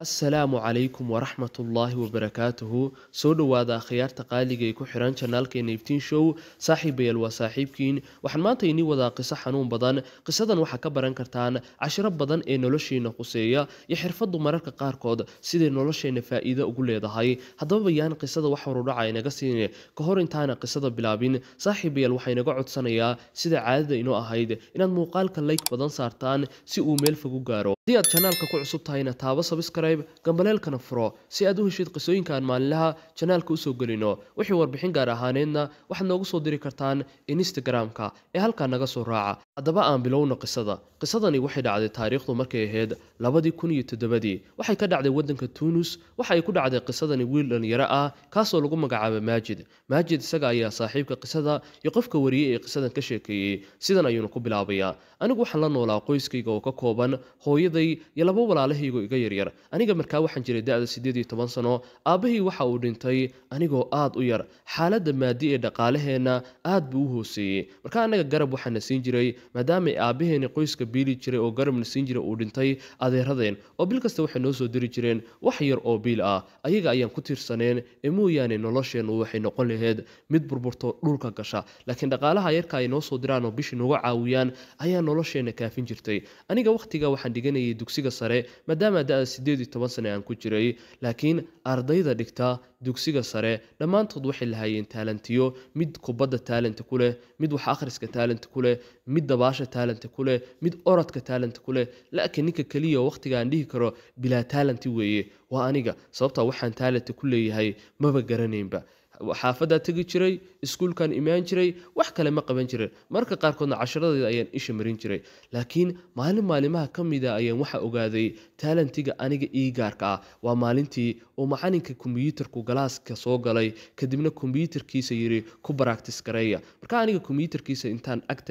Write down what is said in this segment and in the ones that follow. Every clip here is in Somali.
asalaamu calaykum waraxmat ullaahi wabarakaatuhu soo dhowaada akhyaarta qaaliga ee ku xiran janaalkeena iftiin show saaxiibayaal waa saaxiibkiin waxaan maanta inii wadaa qiso xanuun badan qisadan waxaa ka baran kartaan cashiro badan ee noloshiina quseeya iyo xirfaddu mararka qaarkood siday nolosheenna faa'iido ugu leedahay haddaba yaan qisada wax horudhaca inaga siin ka hor intaana qisada bilaabin saaxiibayaal waxaa inaga codsanayaa sida caadada inoo ahayd inaad muuqaalka layk badan saartaan si uu meel fog u gaaro haddii aad janaalka ku cusub tahayna taaba sabiskare sabskrayb gambaleelkana furo si aad u heshid qisooyinkaaan maalinlaha janaalka usoo gelino wixii warbixin gaar ahaaneedna waxaad noogu soo diri kartaan instagram-ka ee halkaa naga soo raaca haddaba aan bilowno qisada qisadani waxay dhacday taariikhdu markay ahayd labadii kun iyo toddobadii waxay ka dhacday waddanka tuunis waxa ay ku dhacday qisadani wiil dhallinyaro ah kaasoo lagu magacaabay maajid maajid isaga ayaa saaxiibka qisada iyo qofka wariyey ee qisadan ka sheekeeyey sidan ayuuna ku bilaabayaa anigu waxaan la noolaa qoyskayga oo ka kooban hooyaday iyo laba walaalahaygo iga yaryar aniga markaa waxaan jiray da-da siddeed iyo toban sano aabbahay waxa uu dhintay anigoo aad u yar xaaladda maadi ee dhaqaalaheenna aad buu u hooseeyey markaa annaga garab waxaana siin jiray maadaama aabbaheena qoyska biili jiray oo garabna siin jiray uu dhintay adeeradeen oo bil kasta waxay noo soo diri jireen wax yar oo biil ah ayaga ayaan ku tiirsaneen ee mooyaane nolosheennu waxay noqon laheyd mid burburto dhulka gasha laakiin dhaqaalaha yarka ay noo soo diraan oo bishii nooga caawiyaan ayaan nolosheena kaafin jirtay aniga wakhtiga waxaan dhiganayay dugsiga sare maadaama da da siddeed iyo toban sane aan ku jiray laakiin ardayda dhigta dugsiga sare dhammaantood waxay lahaayeen taalentiyo mid kubadda taalenta ku leh mid wax akhriska taalenta ku leh mid dabaasha taalenta ku leh mid orodka taalenta ku leh laakiin ninka keliya wakhtiga aan dhihi karo bilaa taalenti weeye waa aniga sababta waxaan taalenta ku leeyahay maba garanaynba xaafaddaa tegi jiray iskuulkan imaan jiray wax kale ma qaban jirin marka qaarkoodna casharadeeda ayaan isha marin jiray laakiin maalin maalimaha ka mida ah ayaan waxa ogaaday taalentiga aniga ii gaarka ah waa maalintii uu macalinka kombyuutarku galaaska soo galay kadibna kombyuutarkiisa yiri ku baraktis gareeya marka aniga kombyuutarkiisa intaan ag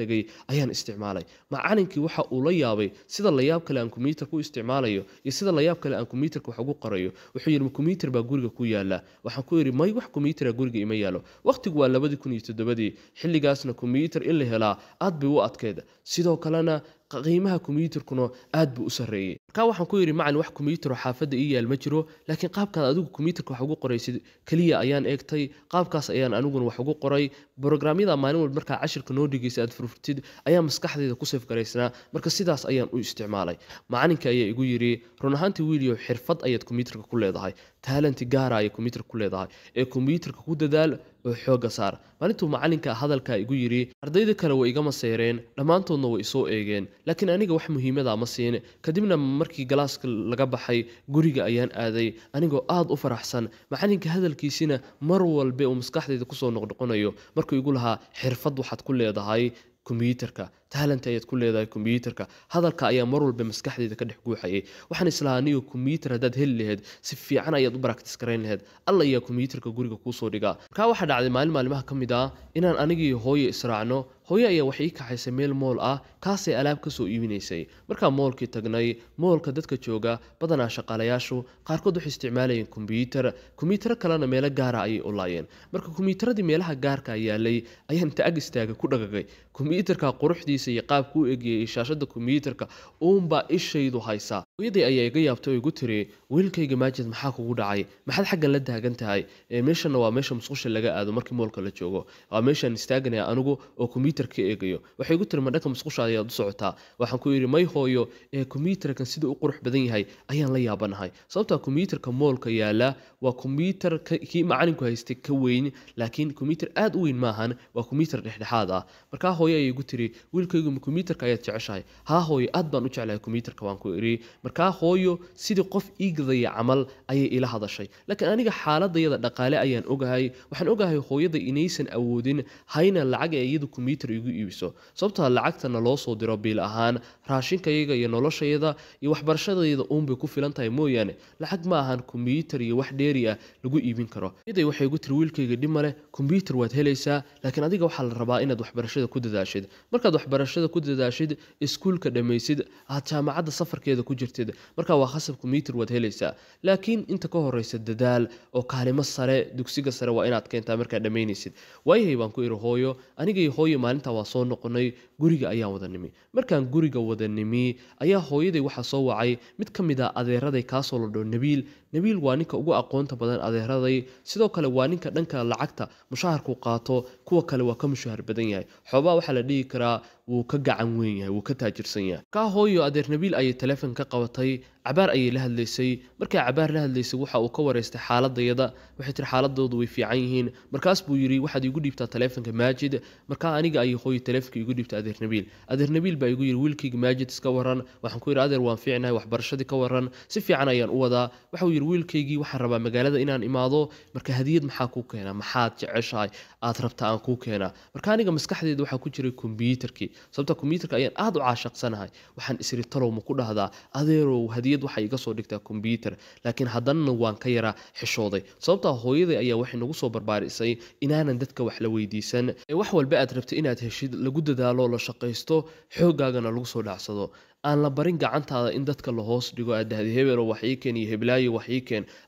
ayaan isticmaalay macalinkii waxa uu la yaabay sida layaab kale aan kombyuutarku isticmaalayo iyo sida layaab kale aan kombyuutarka wax qorayo wuxuu yidhi ma kombyuutar baa guriga ku yaala waxaan ku yidhi may wax kombyuutara guriga ima yaalo waqtigu waa labadii kun iyo toddobadii xilligaasna kombyuutar in la helaa aad bay u adkeed sidoo kalena qiimaha kombyuutarkuna aad buu u sarreeyey markaa waxaan ku yidhi macalin wax kombyuutar oo xaafadda ii yaal ma jiro laakiin qaabkaad adigu kombyuutarka wax ugu qoraysid keliya ayaan eegtay qaabkaas ayaan aniguna wax ugu qoray brograamyada maalin walba markaa cashirka noo dhigaysa aad furfurtid ayaa maskaxdayda ku safgaraysnaa marka sidaas ayaan u isticmaalay macalinka ayaa igu yidhi run ahaantii wiiliyow xirfad ayaad kombyuutarka ku leedahay taalanti gaara ah ay kombyuutar ku leedahay ee kombyuutarka ku dadaal oo xoogga saar maalintuu macalinka hadalka igu yidhi ardayda kale way igama seereen dhammaantoodna way isoo eegeen laakiin aniga wax muhiimada ma siin kadibna markii galaaska laga baxay guriga ayaan aaday anigoo aada u faraxsan macalinka hadalkiisina mar walbe uu maskaxdeyda kusoo noqnoqonayo markuu igu lahaa xirfad waxaad ku leedahay kombyuutarka taalanta ayaad ku leedahay kombyuutarka hadalka ayaa mar walba maskaxdeeda ka dhex guuxayay waxaan islahaa aniga kombyuutar haddaad heli laheyd si fiican ayaad u baraktis garayn laheyd alla ayaa kombyuutarka guriga kuusoo dhigaa markaa waxaa dhacday maalin maalmaha ka mid ah inaan anigii hooyo israacno hooye ayaa wax ii kaxaysay meel mool ah kaasay alaab ka soo iibinaysay markaa moolkii tagnay moolka dadka jooga badanaa shaqaalayaashu qaarkood waxay isticmaalayeen kombyuutar kombyuutaro kalena meelo gaara ah ayay u laayeen marka kombyuutaradii meelaha gaarka ah yaalay ayaan taag istaaga ku dhagagay kombiyuutarka quruxdiisa iyo qaabka u egeeyey shaashada kombiyuutarka uunbaa ishaydu haysaa hooyaday ayaa iga yaabta oo igu tiri wiilkayga maajid maxaa kugu dhacay maxaad xaggan la daagan tahay meeshana waa meesha musqusha laga aado markii moolka la joogo waa meeshaan istaaganaya ah anigu oo kombiyuutarka eegayo waxay igu tiri madhanka musqusha ayaad u socotaa waxaan ku yidhi may hooyo ee kombiyuutarkan sida u qurux badan yahay ayaan la yaabanahay sababtaa kombiyuutarka moolka yaala waa kombiyuutar kii macalinku haystay ka weyn laakiin kombiyuutar aad u weyn maahan waa kombiyuutar dhexdhexaad ah markaa hooyo ay igu tiri wiilkaygu kombyuutarka ayaad jeceshahay haa hooyo aad baan u jeclahay kombyuutarka waan ku iri markaa hooyo sidii qof ii camal ayay ila hadashay laakiin aniga xaaladayada dhaqaale ayaan ogahay waxaan ogahay hooyada inaysan awoodin hayna lacag ee iyadu kombyuutar igu iibiso sababtaa lacagtana loo soo diro biil ahaan raashinkayaga iyo noloshayada iyo waxbarashadayada uunbay ku filan tahay mooyaane lacag ma ahan kombyuutar iyo wax dheeri ah lagu iibin karo waxay igu tiri wiilkayga dhib kombyuutar waad helaysaa laakiin adiga waxaa la rabaa inaad waxbarashada ku dadaal dadaashid markaad waxbarashada ku dadaashid iskuulka dhammaysid aad jaamacadda safarkeeda ku jirtid markaa waa khasabku mitir waad helaysaa laakiin inta ka horeysa dadaal oo kaalimo sare dugsiga sare waa inaad keentaa markaad dhammaynaysid waayahay baan ku ihi hooyo anigay hooyo maalintaa waa soo noqonay guriga ayaan wada nimi markaan guriga wada nimi ayaa hooyaday waxaa soo wacay mid ka mid a ah adeeraday kaasoo la dhoo nabiil nabiil waa ninka ugu aqoonta badan adeeraday sidoo kale waa ninka dhanka lacagta mushaaharku qaato kuwa kale waa ka mushahar badan yahay xoobaha waxaa la dhigi karaa wuu ka gacan weyn yahay wuu ka taajirsan yahay kaa hooyo adeer nabiil ayay teleefon ka qabatay cabaar ayay la hadlaysay markay cabaar la hadlaysay waxa uu ka wareystay xaaladayada waxay tiri xaaladoodu way fiican yihiin markaas buu yidhi waxaad igu dhibtaa teleefonka maajid markaa aniga ayay hooyo teleefonka igu dhibta adeer nabiil adeer nabiil baa igu yidhi wiilkayga maajid iska waran waxaan ku yidhi adeer waan fiicnahay waxbarashadii ka waran si fiican ayaan u wadaa waxauu yidhi wiilkaygii waxaan rabaa magaalada inaan imaado marka hadiyad maxaa kuu keenaa maxaad jeceshahay aad rabta aan kuu keenaa marka aniga maskaxdeeda waxaa ku jiray kombyuutarkii sababta kombyuutarka ayaan aada u caashaqsanahay waxaan isiri talow ma ku dhahdaa adeerow hadiyad waxay iga soo dhigtaa kombyuutar laakiin haddanana waan ka yaraa xishooday sababta hooyaday ayaa waxay nagu soo barbaarisay inaanan dadka wax la weydiisan ee wax walba aad rabta inaad heshid lagu dadaalo la shaqaysto xoogaagana lagu soo dhacsado aan la barin gacantaada in dadka la hoos dhigo aadahda hebelo wax ii keen iyo heblaayo wax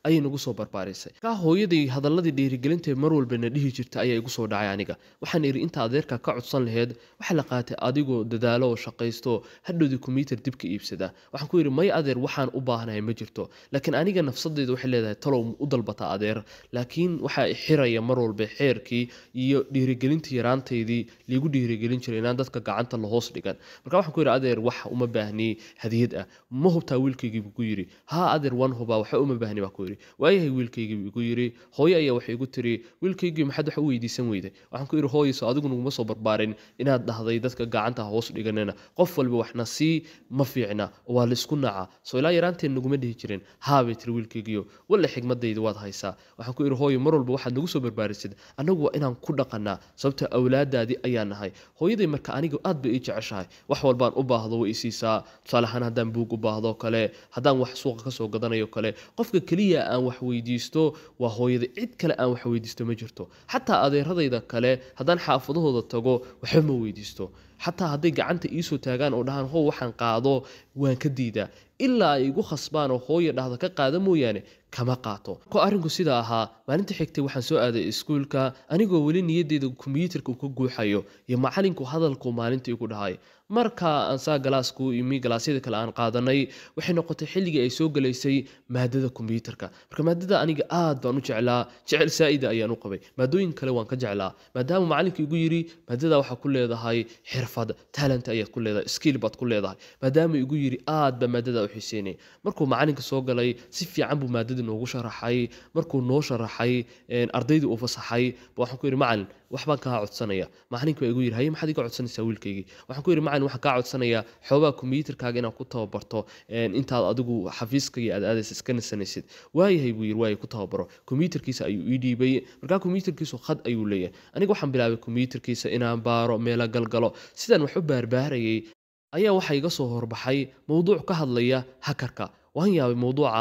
ayay nagu soo barbaarisay kaa hooyadii hadalladii dhiirigelintae mar walba dhihi jirta ayaa igu soo dhacay aniga waxaan idhi inta adeerka ka codsan laheyd waxaa la qaatay adigoo dadaalo oo shaqaysto hadhowdii kombyuter dib iibsada waxaan ku yidhi may adeer waxaan u baahnahay ma jirto laakiin aniga nafsadeyda waxay leedahay talow u dalbata adeer laakiin waxaa xiraya mar walba xeerkii iyo dhiirigelinta yaraantaydii liigu dhiirigelin jiray inaan dadka gacanta la hoos dhigan marka waxaan ku yidhi adeer wax uma baa baahni hadiyad ah ma hubtaa wiilkaygii igu yiri haa adeer waan hubaa waxa uma baahni baa ku yiri waayahay wiilkaygii igu yiri hooyo ayaa waxay igu tiri wiilkaygii maxaad wax u weydiisan weyday waxaan ku yiri hooyayso adigu naguma soo barbaarin inaad dhahday dadka gacanta hoos dhiganana qof walba waxna sii ma fiicna waa la isku naaca soo ilaa yaraanteen naguma dhihi jirin haa bay tiri wiilkaygiiyo walla xigmadayda waad haysaa waxaan ku yiri hooyo mar walba waxaad nagu soo barbaarisid annagu waa inaan ku dhaqanaa sababta awlaadaadii ayaa nahay hooyaday marka aniga aad bay ii jeceshahay wax walbaan u baahdo way isiisaa kartaa tusaale ahaan haddaan buug u baahdo kale haddaan wax suuqa kasoo gadanayo kale qofka keliya aan wax weydiisto waa hooyada cid kale aan wax weydiisto ma jirto xataa adeeradayda kale haddaan xaafadahooda tago waxba ma weydiisto xataa hadday gacanta iisoo taagaan oo dhahaan how waxaan qaado waan ka diidaa ilaa ay igu khasbaan oo hooya dhahdo ka qaada mooyaane kama qaato ko arrinku sidaa ahaa maalinta xigtay waxaan soo aaday iskuulka anigoo weli niyadeyda kombiyuutarka ka guuxayo iyo macalinku hadalku maalintii igu dhahay markaa ansaa galaasku imi galaasyada kale aan qaadanay waxay noqotay xilligii ay soo galaysay maadada kombiyuutarka marka maadada aniga aad baan u jeclaa jecel saa'ida ayaan u qabay maadooyin kale waan ka jeclaa maadaama macalinkii igu yidhi maadada waxaa ku leedahay xirfad talent ayaad ku leedahay skill baad ku leedahay maadaama igu yidhi aad baa maadada u xuseene markuu macalinka soo galay si fiican buu maadada noogu sharaxay markuu noo sharaxay ardaydii uu fasaxay waxaan ku yidhi macalin waxbaan kaa codsanaya macalinka waa igu yidhi haye maxaad iga codsanaysaa wiilkaygi waxaan ku yidhi macalin waxaan kaa codsanayaa xoogaa kombiyuutarkaaga inaan ku tababarto intaad adigu xafiiska aad aadaysa iska nasanaysid waayahay buu yidhi waaya ku tababaro kombiyuutarkiisa ayuu ii dhiibay markaa kombiyuutarkiisu khad ayuu leeyahay aniga waxaan bilaabay kombiyuutarkiisa inaan baaro meelo galgalo sidaan wax u baarbaarayay ayaa waxaa iga soo horbaxay mowduuc ka hadlaya hakarka waan yaabay mawduuca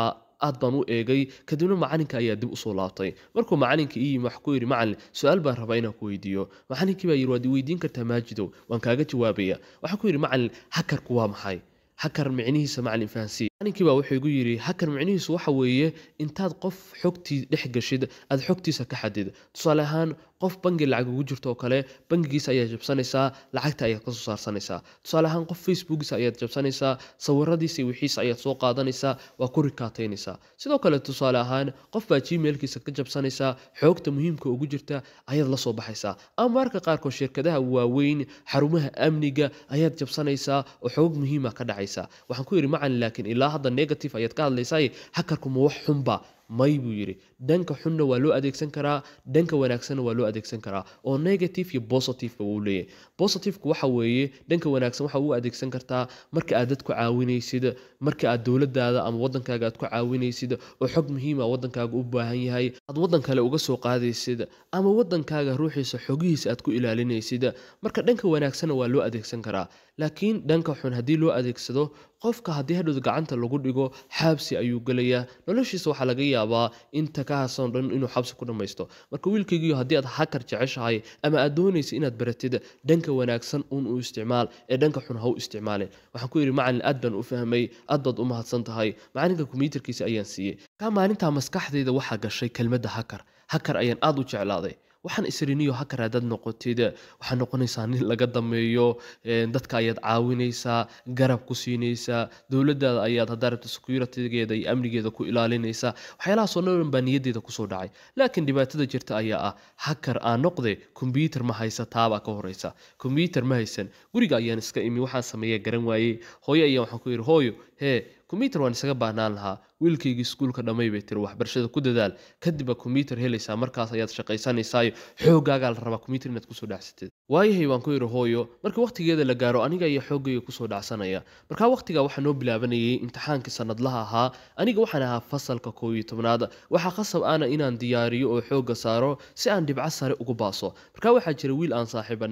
aad baan u eegay kadibna macalinka ayaa dib usoo laabtay markuu macalinka ii yimi wax ku yidhi macalin su-aal baan rabaa inaan ku weydiiyo macalinkii baa yidhi waad iweydiin kartaa maajidow waan kaaga jawaabaya waxaan ku yidhi macalin hakarku waa maxay hakar micnihiisa macalin fahansiiya arinkiibaa wuxuu igu yidhi hakan micnihiisu waxa weeye intaad qof xogtii dhex gashid aad xogtiisa ka xadid tusaale ahaan qof bangi lacag ugu jirto oo kale bangigiisa ayaad jabsanaysaa lacagta ayaad kasoo saarsanaysaa tusaale ahaan qof facebookiisa ayaad jabsanaysaa sawiradiisa wixiisa ayaad soo qaadanaysaa waa ku rikaataynaysaa sidoo kale tusaale ahaan qof baa gmailkiisa ka jabsanaysaa xoogta muhiimka ugu jirta ayaad lasoo soo baxaysaa ama mararka qaarkood shirkadaha waaweyn xarumaha amniga ayaad jabsanaysaa oo xoog muhiima ka dhacaysa waxaan ku yidhi macan laakiin ilaa hadalkaa hadda negative ayaad ka hadlaysaay hakarkuma wax xunba may buu yidhi dhanka xunna waa loo adeegsan karaa dhanka wanaagsanna waa loo adeegsan karaa oo negative iyo positiveka wuu leeyahay positiveka waxa weeye dhanka wanaagsan waxa u adeegsan kartaa marka aad dad ku caawinaysid marka aad dowladaada ama wadankaaga aad ku caawinaysid oo xog muhiima ah wadankaaga u baahan yahay aad wadan kale uga soo qaadaysid ama wadankaaga ruuxiisa xogihiisa aad ku ilaalinaysid marka dhanka wanaagsanna waa loo adeegsan karaa laakiin dhanka xun haddii loo adeegsado qofka haddii hadhow gacanta lagu dhigo xaabsi ayuu gelayaa noloshiisa waxaa laga yaabaa inta ka harsan dhan inuu xabsi ku dhammaysto marka wiilkaygiiyo haddii aad hakar jeceshahay ama aad doonaysa inaad baratid dhanka wanaagsan uun u isticmaal ee dhanka xun ha isticmaalin waxaan ku yidhi macalin aad baan u fahmay aad baad u mahadsan tahay macalinka kombiyuutarkiisa ayaan siiyey kaa maalintaa maskaxdayda waxaa gashay kelmadda hakar hakar ayaan aad u jeclaaday waxaan isriniyo hakar haddaad noqotid waxaa noqonaysaa nin laga dameeyo dadka ayaad caawinaysaa garab ku siinaysaa dowladaada ayaad haddaa rabta securitygeeda iyo amnigeeda ku ilaalinaysaa waxyaalahaasoo dhan baa niyadeeda kusoo dhacay laakiin dhibaatada jirta ayaa ah hakar aan noqde kombyuter ma haysa taabaa ka horeysa kombyuter ma haysan guriga ayaan iska imi waxaan sameeya garan waayey hooyo ayaan waxaan ku yidhi hooyo hee kombyuter waan isaga baahnaan lahaa wiilkaygii iskuulka dhammay bay tiri waxbarashada ku dadaal kadib kombyuter helaysaa markaas ayaad shaqaysanaysaay xooggaagaa la rabaa kombyuter inaad kusoo dhacsateed waayahay waan ku yidhi hooyo marka wakhtigeeda la gaaro aniga ayaa xooggayga kusoo dhacsanaya markaa wakhtigaa waxaa noo bilaabanayay imtixaankii sanadlaha ahaa aniga waxaan ahaa fasalka koob iyo tobnaad waxaa qasab ana inaan diyaariyo oo xoogga saaro si aan dhibco sare ugu baaso markaa waxaa jira wiil aan saaxiiba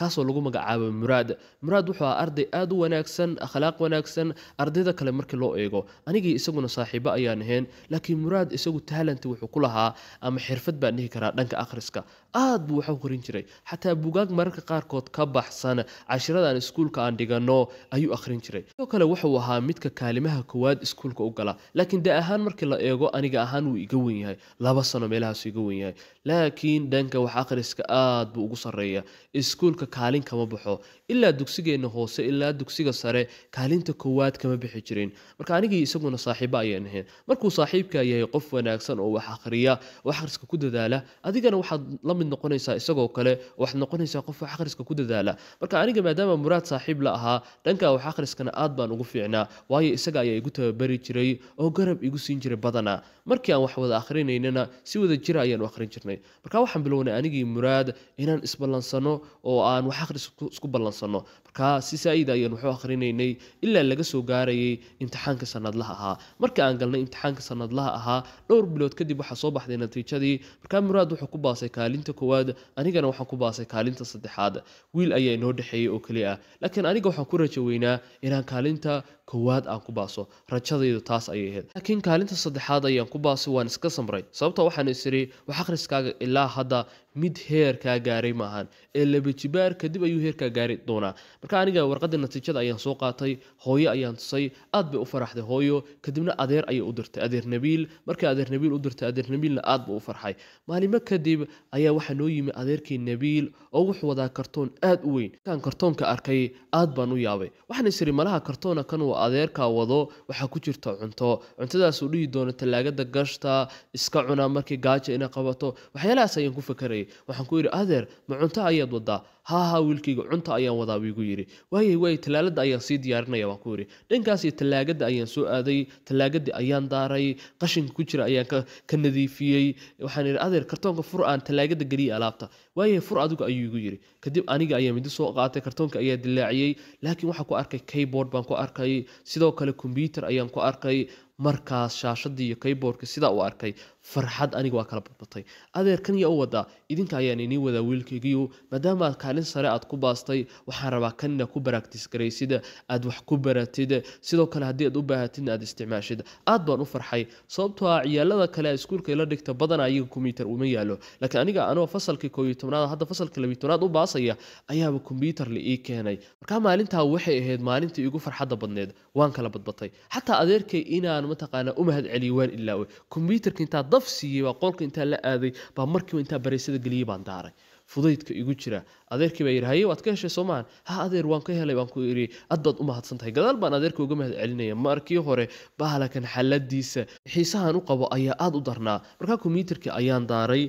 kaasoo lagu magacaabo muraad muraad wuxuu ahaa arday aad u wanaagsan akhlaaq wanaagsan arday ardayda kale markii loo eego anigii isaguna saaxiibo ayaan ahayn laakiin muraad isagu taalanta wuxuu ku lahaa ama xirfad baan dhihi karaa dhanka akhriska aad buu wax qorin jiray xataa bugaag mararka qaarkood ka baxsan cashiradan iskuulka aan dhigano ayuu akhrin jiray sidoo kale wuxuu ahaa midka kaalimaha koowaad iskuulka u gala laakiin de ahaan markii la eego aniga ahaan wuu iga wen yahay laba sano meelahaasu iga wen yahay laakiin dhanka wax akhriska aad buu ugu sarreeya iskuulka kaalin kama baxo ilaa dugsigeenna hoose ilaa dugsiga sare kaalinta koowaad kama bixi jirin marka anigii isaguna saaxiibo ayaan ahayn markuu saaxiibka yahay qof wanaagsan oo wax akhriya oo akhriska ku dadaala adigana waxaad lamid mid noqonaysaa isagoo kale waxaad noqonaysaa qof wax akhriska ku dadaala marka aniga maadaama muraad saaxiib la ahaa dhanka wax akhriskana aad baan ugu fiicnaa waayo isaga ayaa igu tababari jiray oo garab igu siin jiray badana markii aan wax wada akhrinaynana si wada jira ayaan u akhrin jirnay marka waxaan bilownay anigii muraad inaan isballansano oo aan wax akhris isku ballansano marka si saa'id ayaan waxu akhrinaynay ilaa laga soo gaarayay imtixaanka sanadlaha ahaa marka aan galnay imtixaanka sanadlaha ahaa dhowr bilood kadib waxaa soo baxday natiijadii markaa muraad wuxuu ku baasay kaalin kaalinta koowaad anigana waxaan ku baasay kaalinta saddexaad wiil ayaa inoo dhexeeyey oo keli ah laakiin aniga waxaan ku rajo weynaa inaan kaalinta koowaad aan ku baaso rajadaydu taas ayay ahayd laakiin kaalinta saddexaad ayaan ku baasay waan iska samray sababta waxaan is wax akhriskaaga ilaa hadda mid heerkaa gaaray maahan ee labajibaar kadib ayuu heerkaa gaari doonaa marka aniga warqadda natiijada ayaan soo qaatay hooyo ayaan tusay aad bay u faraxday hooyo kadibna adeer ayay u dirtay adeer nabiil markii adeer nabiil u dirtay adeer nabiilna aad buu u farxay maalimo kadib ayaa waxaa noo yimi adeerkii nabiil oo wuxuu wadaa kartoon aad u weyn markaan kartoonka arkay aad baan u yaabay waxaan isiri malaha kartoona kan uu adeerkaa wado waxaa ku jirta cunto cuntadaasuu dhihi doono tallaagada gashta iska cunaa markii gaaja inay qabato waxyaalahaas ayaan ku fakarayay waxaan ku yidhi adeer ma cunto ayaad wadaa haaha wiilkayga cunta ayaan wadaa wiigu yidhi waayey waay tallaalada ayaan sii diyaarinaya waan ku yidhi dhankaasii tallaagada ayaan soo aaday tallaagadii ayaan daaray qashinka ku jira ayaan ka nadiifiyey waxaan yidhi adeer kartoonka fur aan tallaagada geliya alaabta waayey fur adigu ayuu igu yidhi kadib aniga ayaa midi soo qaatay kartoonka ayaa dilaaciyey laakiin waxaan ku arkay keyboard baan ku arkay sidoo kale kombyuutar ayaan ku arkay markaas shaashadii iyo keyboorkii sidaa u arkay farxad aniga waa kala badbatay adeerkan iyo u wadaa idinka ayaan inii wadaa wiilkaygiiu maadaama aad kaalin sare aad ku baastay waxaan rabaa kanina ku baraagtisgaraysida aad wax ku baratid sidoo kale haddii aad u baahatidna aad isticmaashid aad baan u farxay sababtoo ah ciyaalada kale iskuulka ila dhigta badanaa ayaga kombyuter uma yaalo laakiin aniga anoo fasalkii koob tobnaad hadda fasalkii labiyo tobnaad u baasaya ayaaba kombyuterla ii keenay markaa maalintaa waxay ahayd maalintii igu farxadda badneed waan kala badbatay xataa adeerkay inaan mataqaana umahad mahad celiya waan ilaaway kombyuutarka intaa daf siiyey baa qoolka intaa la aaday baa markiiba intaa bareysada geliyey baan daaray fudaydka igu jira adeerkii baa yidhi haye waad ka heshay soomaan ha adeer waan ka helay waan ku idhi ad baad u mahadsantahay gadaal baan adeerka uga mahad celinaya markii hore baalakan xaladiisa xiisahan u qabo ayaa aada u darnaa markaa kombyuutarkii ayaan daaray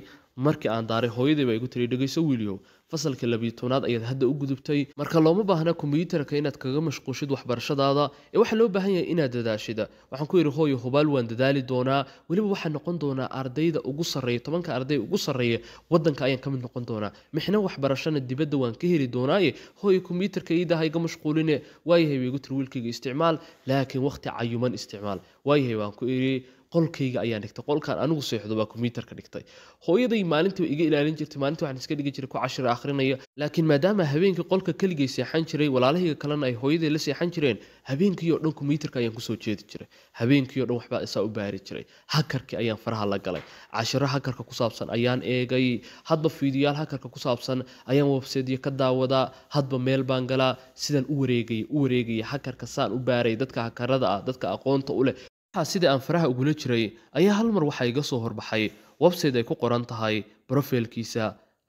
markii aan daaray hooyadii baa igu tiri dhegeyso wiilyow fasalka labiyo tobnaad ayaad hadda u gudubtay marka looma baahna kombyuutarka inaad kaga mashquushid waxbarashadaada ee waxaa loo baahan yahay inaad dadaashid waxaan ku yidhi hooyo hubaal waan dadaali doonaa weliba waxaa noqon doonaa ardayda ugu sarreeya tobanka arday ugu sarreeya waddanka ayaan ka mid noqon doonaa mixna waxbarashana dibadda waan ka heli doonaaye hooyo kombyuutarka iidaha iga mashquuline waayahay bay igu tiri wiilkayga isticmaal laakiin wakhti cayuman isticmaal waayahay waan ku idhi qolkayga ayaan dhigtay qolkaan anigu seexdo baa kombyuutarka dhigtay hooyaday maalinta iga ilaalin jirtay maalinta waxaan iska dhigi jiray ku cashir akhrinaya laakiin maadaama habeenkii qolka keligay seexan jiray walaalahayga kalena ay hooyaday la seexan jireen habeenkii oo dhan kombyuutarka ayaan kusoo jeedi jiray habeenkii oo dhan waxbaa isaa u baari jiray hakarkii ayaan faraha la galay cashiro hakarka ku saabsan ayaan eegay hadba fiidiyaal hakarka ku saabsan ayaan webseedyo ka daawadaa hadba meel baan galaa sidaan u wareegaya u wareegaya hakarka saan u baaray dadka hakarada ah dadka aqoonta u leh sidii aan faraha ugula jiray ayaa hal mar waxaa iga soo horbaxay website ay ku qoran tahay brofilkiisa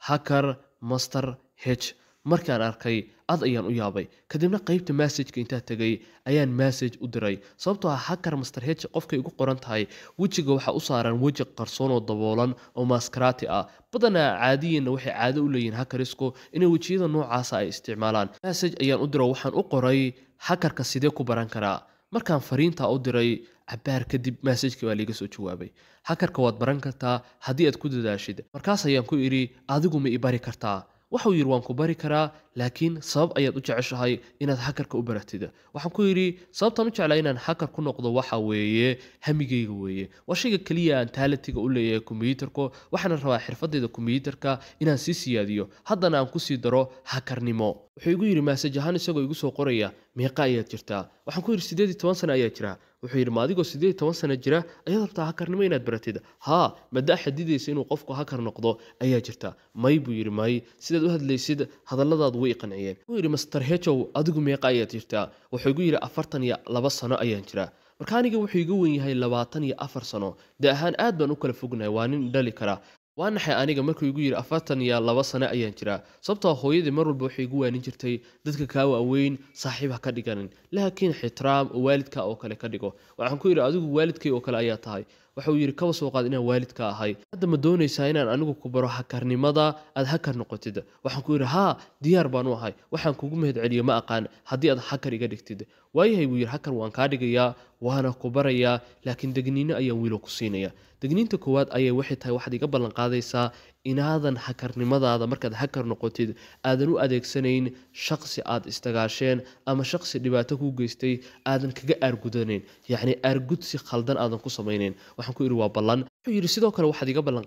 hacker master h markaan arkay ad ayaan u yaabay kadibna qaybta massajka intaa tegay ayaan massage u diray sababtoo ah hacker master h qofkay ugu qoran tahay wejiga waxaa u saaran weji qarsoon oo daboolan oo maskaraati ah badanaa caadiyeenna waxay caado u leeyihin hakarisku inay wejiyada noocaasa ah ay isticmaalaan massage ayaan u diro waxaan u qoray hakarka sidee ku baran karaa markaan fariintaa u diray cabaar kadib masajka waa liiga soo jawaabay hakarka waad baran kartaa haddii aad ku dadaashid markaas ayaan ku idhi adigu ma i bari kartaa waxuu yidhi waan ku bari karaa laakiin sabab ayaad u jeceshahay inaad hakarka u baratid waxaan ku yidhi sababtaan u jeclaa inaan hakar ku noqdo waxa weeye hamigayga weeye waa keliya aan taalatiga u leeyahay kombyuutarka waxaana rabaa xirfadayda kombyuutarka inaan sii siyaadiyo haddana aan kusii daro hakarnimo wuxuu igu yidhi maasaj ahaan isagoo igu soo qoraya meeqa ayaad jirtaa waxaan ku yidhi siddeed iyo toban sana ayaa jiraa wuxuu yidhi ma adigoo sideed toban sano jira ayaad rabtaa hakarnimo inaad baratid haa madda xadidaysa inuu qofku hakar noqdo ayaa jirta may buu yidhi may sidaad u hadlaysid hadalladaadu way qanciyeen wuxuu yidhi master hejow adigu meeqa ayaad jirtaa wuxuu igu yidhi afartan iyo laba sano ayaan jira marka aniga wuxuu iga wen yahay labaatan iyo afar sano de ahaan aad baan u kala fognahay waa nin dhali kara waa naxay aniga markuu igu yidhi afartan iyo laba sane ayaan jiraa sababtoo ah hooyadii mar walba waxay igu waanin jirtay dadka kaa waaweyn saaxiib ha ka dhiganin laakiin xitraam oo waalidka oo kale ka dhigo waxaan ku yidhi adigu waalidkay oo kale ayaa tahay waxa uu yidhi kaba soo qaad inaan waalidka ahay hadda ma doonaysaa inaan anigu ku baro hakarnimada aad hakar noqotid waxaan ku yidhi haa diyaar baan u ahay waxaan kugu mahad celiyo ma aqaan haddii aad hakar iga dhigtid waayahay buu yidhi halkan waan kaa dhigayaa waana ku barayaa laakiin degniino ayaan wiilo ku siinaya degniinta koowaad ayay waxay tahay waxaad iga ballan qaadaysaa inaadan hakarnimadaada markaad hakar noqotid aadan u adeegsanayn shaqsi aad istagaasheen ama shaqsi dhibaato kuu geystay aadan kaga aargudanayn yacnii aargudsi khaldan aadan ku samaynayn waxaan ku yidhi waa ballan wuxuu yidhi sidoo kale waxaad iga ballan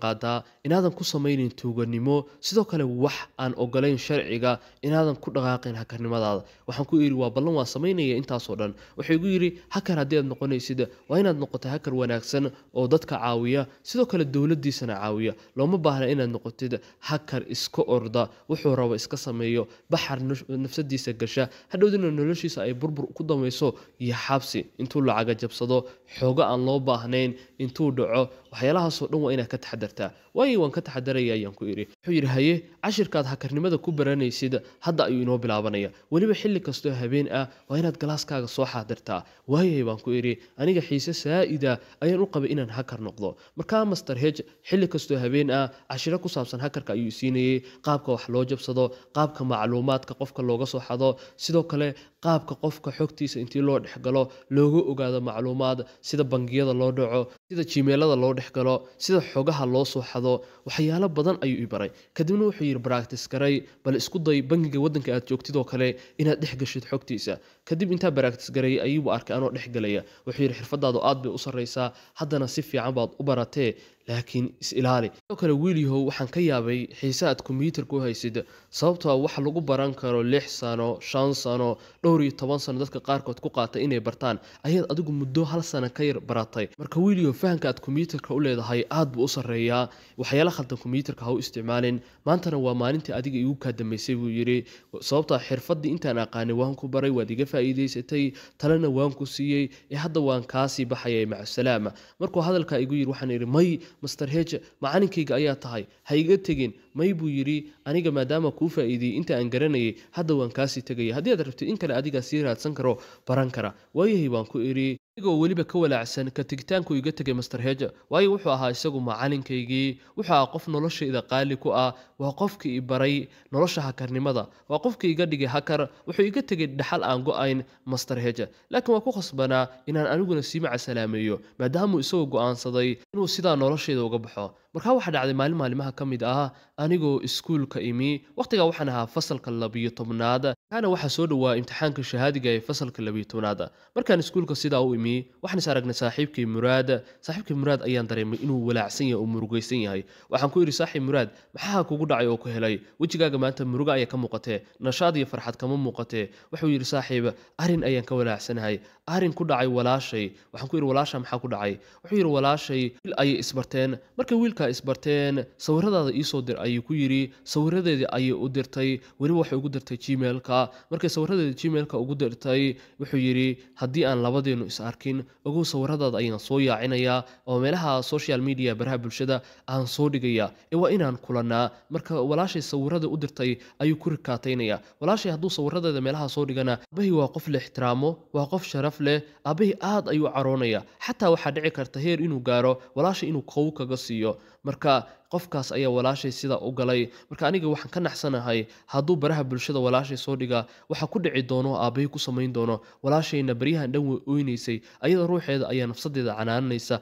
inaadan ku samaynin tuuganimo sidoo kale wax aan ogolayn sharciga inaadan ku dhaqaaqin hakarnimadaada waxaan ku yidhi waa ballan waa samaynaya intaasoo dhan wuxuu igu yidhi hakar haddii aad noqonaysid waa inaad noqota hakar wanaagsan oo dadka caawiya sidoo kale dowladiisana caawiya looma baahna inaad noqotid hakar iska orda wuxuu rabo iska sameeyo baxar nafsadiisa gasha hadhowdina noloshiisa ay burbur ku damayso iyo xabsi intuu lacaga jabsado xoogo aan loo baahnayn intuu dhaco waxyaalahaasoo dhan waa inaad ka taxadartaa waayo waan ka taxadaraya ayaan ku idhi wuxuu yidhi haye cashirkaad hakarnimada ku baranaysid hadda ayuu inoo bilaabanaya weliba xilli kastoo habeen ah waa inaad galaaskaaga soo xaadirtaa waayay baan ku idhi aniga xiise saa'ida ayaan u qabay inaan hakar noqdo markaa master heg xilli kastoo habeen ah cashiro ku saabsan hakarka ayuu siinayay qaabka wax loo jabsado qaabka macluumaadka qofka looga soo xado sidoo kale qaabka qofka xogtiisa intii loo dhexgalo looga ogaado macluumaad sida bangiyada loo dhaco sida jimeelada loo dhexgalo sida xogaha loo soo xado waxyaalo badan ayuu ibaray kadibna wuxuu yidhi baractis garay bal isku day bangiga wadanka aad joogtid oo kale inaad dhex gashid xogtiisa kadib intaa baractis garay ayuubu arkay anoo dhexgalaya wuxuu yidhi xirfadaadu aad bay u sarraysaa haddana si fiican baad u baratee laakiin is-ilaali sidoo kale wiilyahow waxaan ka yaabay xiise aad kombyuutarku u haysid sababtoa ah wax lagu baran karo lix sano shan sano dhowr iyo toban sano dadka qaarkood ku qaata inay bartaan ayaad adigu muddo hal sano ka yar baratay marka wiilyahow fahamka aad kombyuutarka u leedahay aad buu u sarreeyaa waxyaala khaldan kombyuutarka ha isticmaalin maantana waa maalintii adiga igu kaa dambaysay buu yidhi sababtoa ah xirfaddii intaan aqaanay waan ku baray waad iga faa'iidaysatay talena waan ku siiyey ee hadda waan kaasii baxayay macusalaama markuu hadalkaa igu yidhi waxaan idhi may master heje macalinkayga ayaa tahay ha iga tegin may buu yidhi aniga maadaama kuu faa'iidiyey inta aan garanayay hadda waan kaasii tegaya haddii aad rabtid in kale adigaa sii raadsan karo baran kara waayahay baan ku idhi anigoo weliba ka walaacsan ka tegitaanku iga tegay master heja waayo wuxuu ahaa isagu macalinkaygii wuxuu ahaa qof noloshayda qaali ku ah waa qofkii i baray nolosha hakarnimada waa qofkii iga dhigay hakar wuxuu iga tegay dhaxal aan go-ayn master heja laakiin waa ku khasbanaa inaan aniguna siimaca salaameeyo maadaamuu isagu go-aansaday inuu sidaa noloshayda uga baxo markaa waxaa dhacday maalin maalimaha ka mid ah anigoo iskuulka imi wakhtigaa waxaan ahaa fasalka labiyo tobnaad kaana waxaa soo dhowaa imtixaanka shahaadiga ee fasalka labiyo tobnaad markaan iskuulka sidaa u imi waxaan is aragnay saaxiibkii muraad saaxiibkii muraad ayaan dareemay inuu walaacsan yahay oo murugaysan yahay waxaan ku idhi saaxiib muraad maxaa kugu dhacay oo ku helay wejigaaga maanta muruga ayaa ka muuqatee nashaad iyo farxad kama muuqatee wuxuu yidhi saaxiib arrin ayaan ka walaacsanahay arin ku dhacay walaashay waxaan ku yidhi walaasha maxaa ku dhacay wuxuu yidhi walaashay wiil ayay isbarteen markay wiilkaa isbarteen sawiradaada iisoo dir ayuu ku yidhi sawiradeedii ayay u dirtay weliba waxay ugu dirtay gmailka markay sawiradeeda gmailka ugu dirtay wuxuu yidhi haddii aan labadeenu is arkin ogow sawiradaada ayaan soo yaacinayaa oo meelaha social media baraha bulshada aan soo dhigaya ee waa inaan kulannaa marka walaashay sawirada u dirtay ayuu ku rikaataynaya walaashay hadduu sawiradeeda meelaha soo dhigana abahi waa qof la ixtiraamo waa qof sharaf sharaf leh aabbahay aad ayuu caroonayaa xataa waxaa dhici karta heer inuu gaaro walaasha inuu kow kaga siiyo marka qofkaas ayaa walaashay sidaa u galay marka aniga waxaan ka naxsanahay hadduu baraha bulshada walaashay soo dhigaa waxaa ku dhici doono aabbahay ku samayn doono walaashayna baryahan dhan oynaysay ayada ruuxeeda ayaa nafsadeeda canaananaysa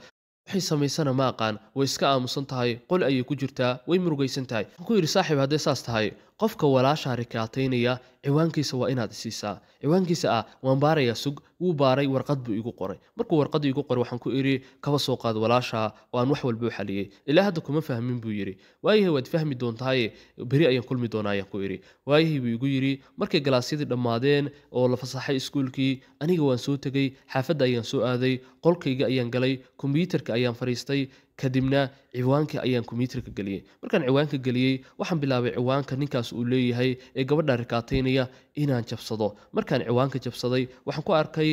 waxay samaysana ma aqaan way iska aamusan tahay qol ayay ku jirtaa way murugaysan tahay waxaan ku yidhi saaxiib hadday saas tahay qofka walaasha rikaataynaya ciwaankiisa waa inaad isiisaa ciwaankiisa ah waan baaraya sug wuu baaray warqad buu igu qoray markuu warqaddu igu qoray waxaan ku idhi kaba soo qaad walaasha waan wax walba u xaliyey ilaa hadda kuma fahmin buu yidhi waayahay waad fahmi doontaaye beri ayaan kulmi doonaa ayaan ku idhi waayahay buu igu yidhi markay galaasyadii dhammaadeen oo la fasaxay iskuulkii aniga waan soo tegay xaafadda ayaan soo aaday qolkayga ayaan galay kombiyuutarka ayaan fadhiistay kadibna ciwaanka ayaan kombyuutarka geliyey markaan ciwaanka geliyey waxaan bilaabay ciwaanka ninkaas uu leeyahay ee gabadha rikaataynaya inaan jabsado markaan ciwaanka jabsaday waxaan ku arkay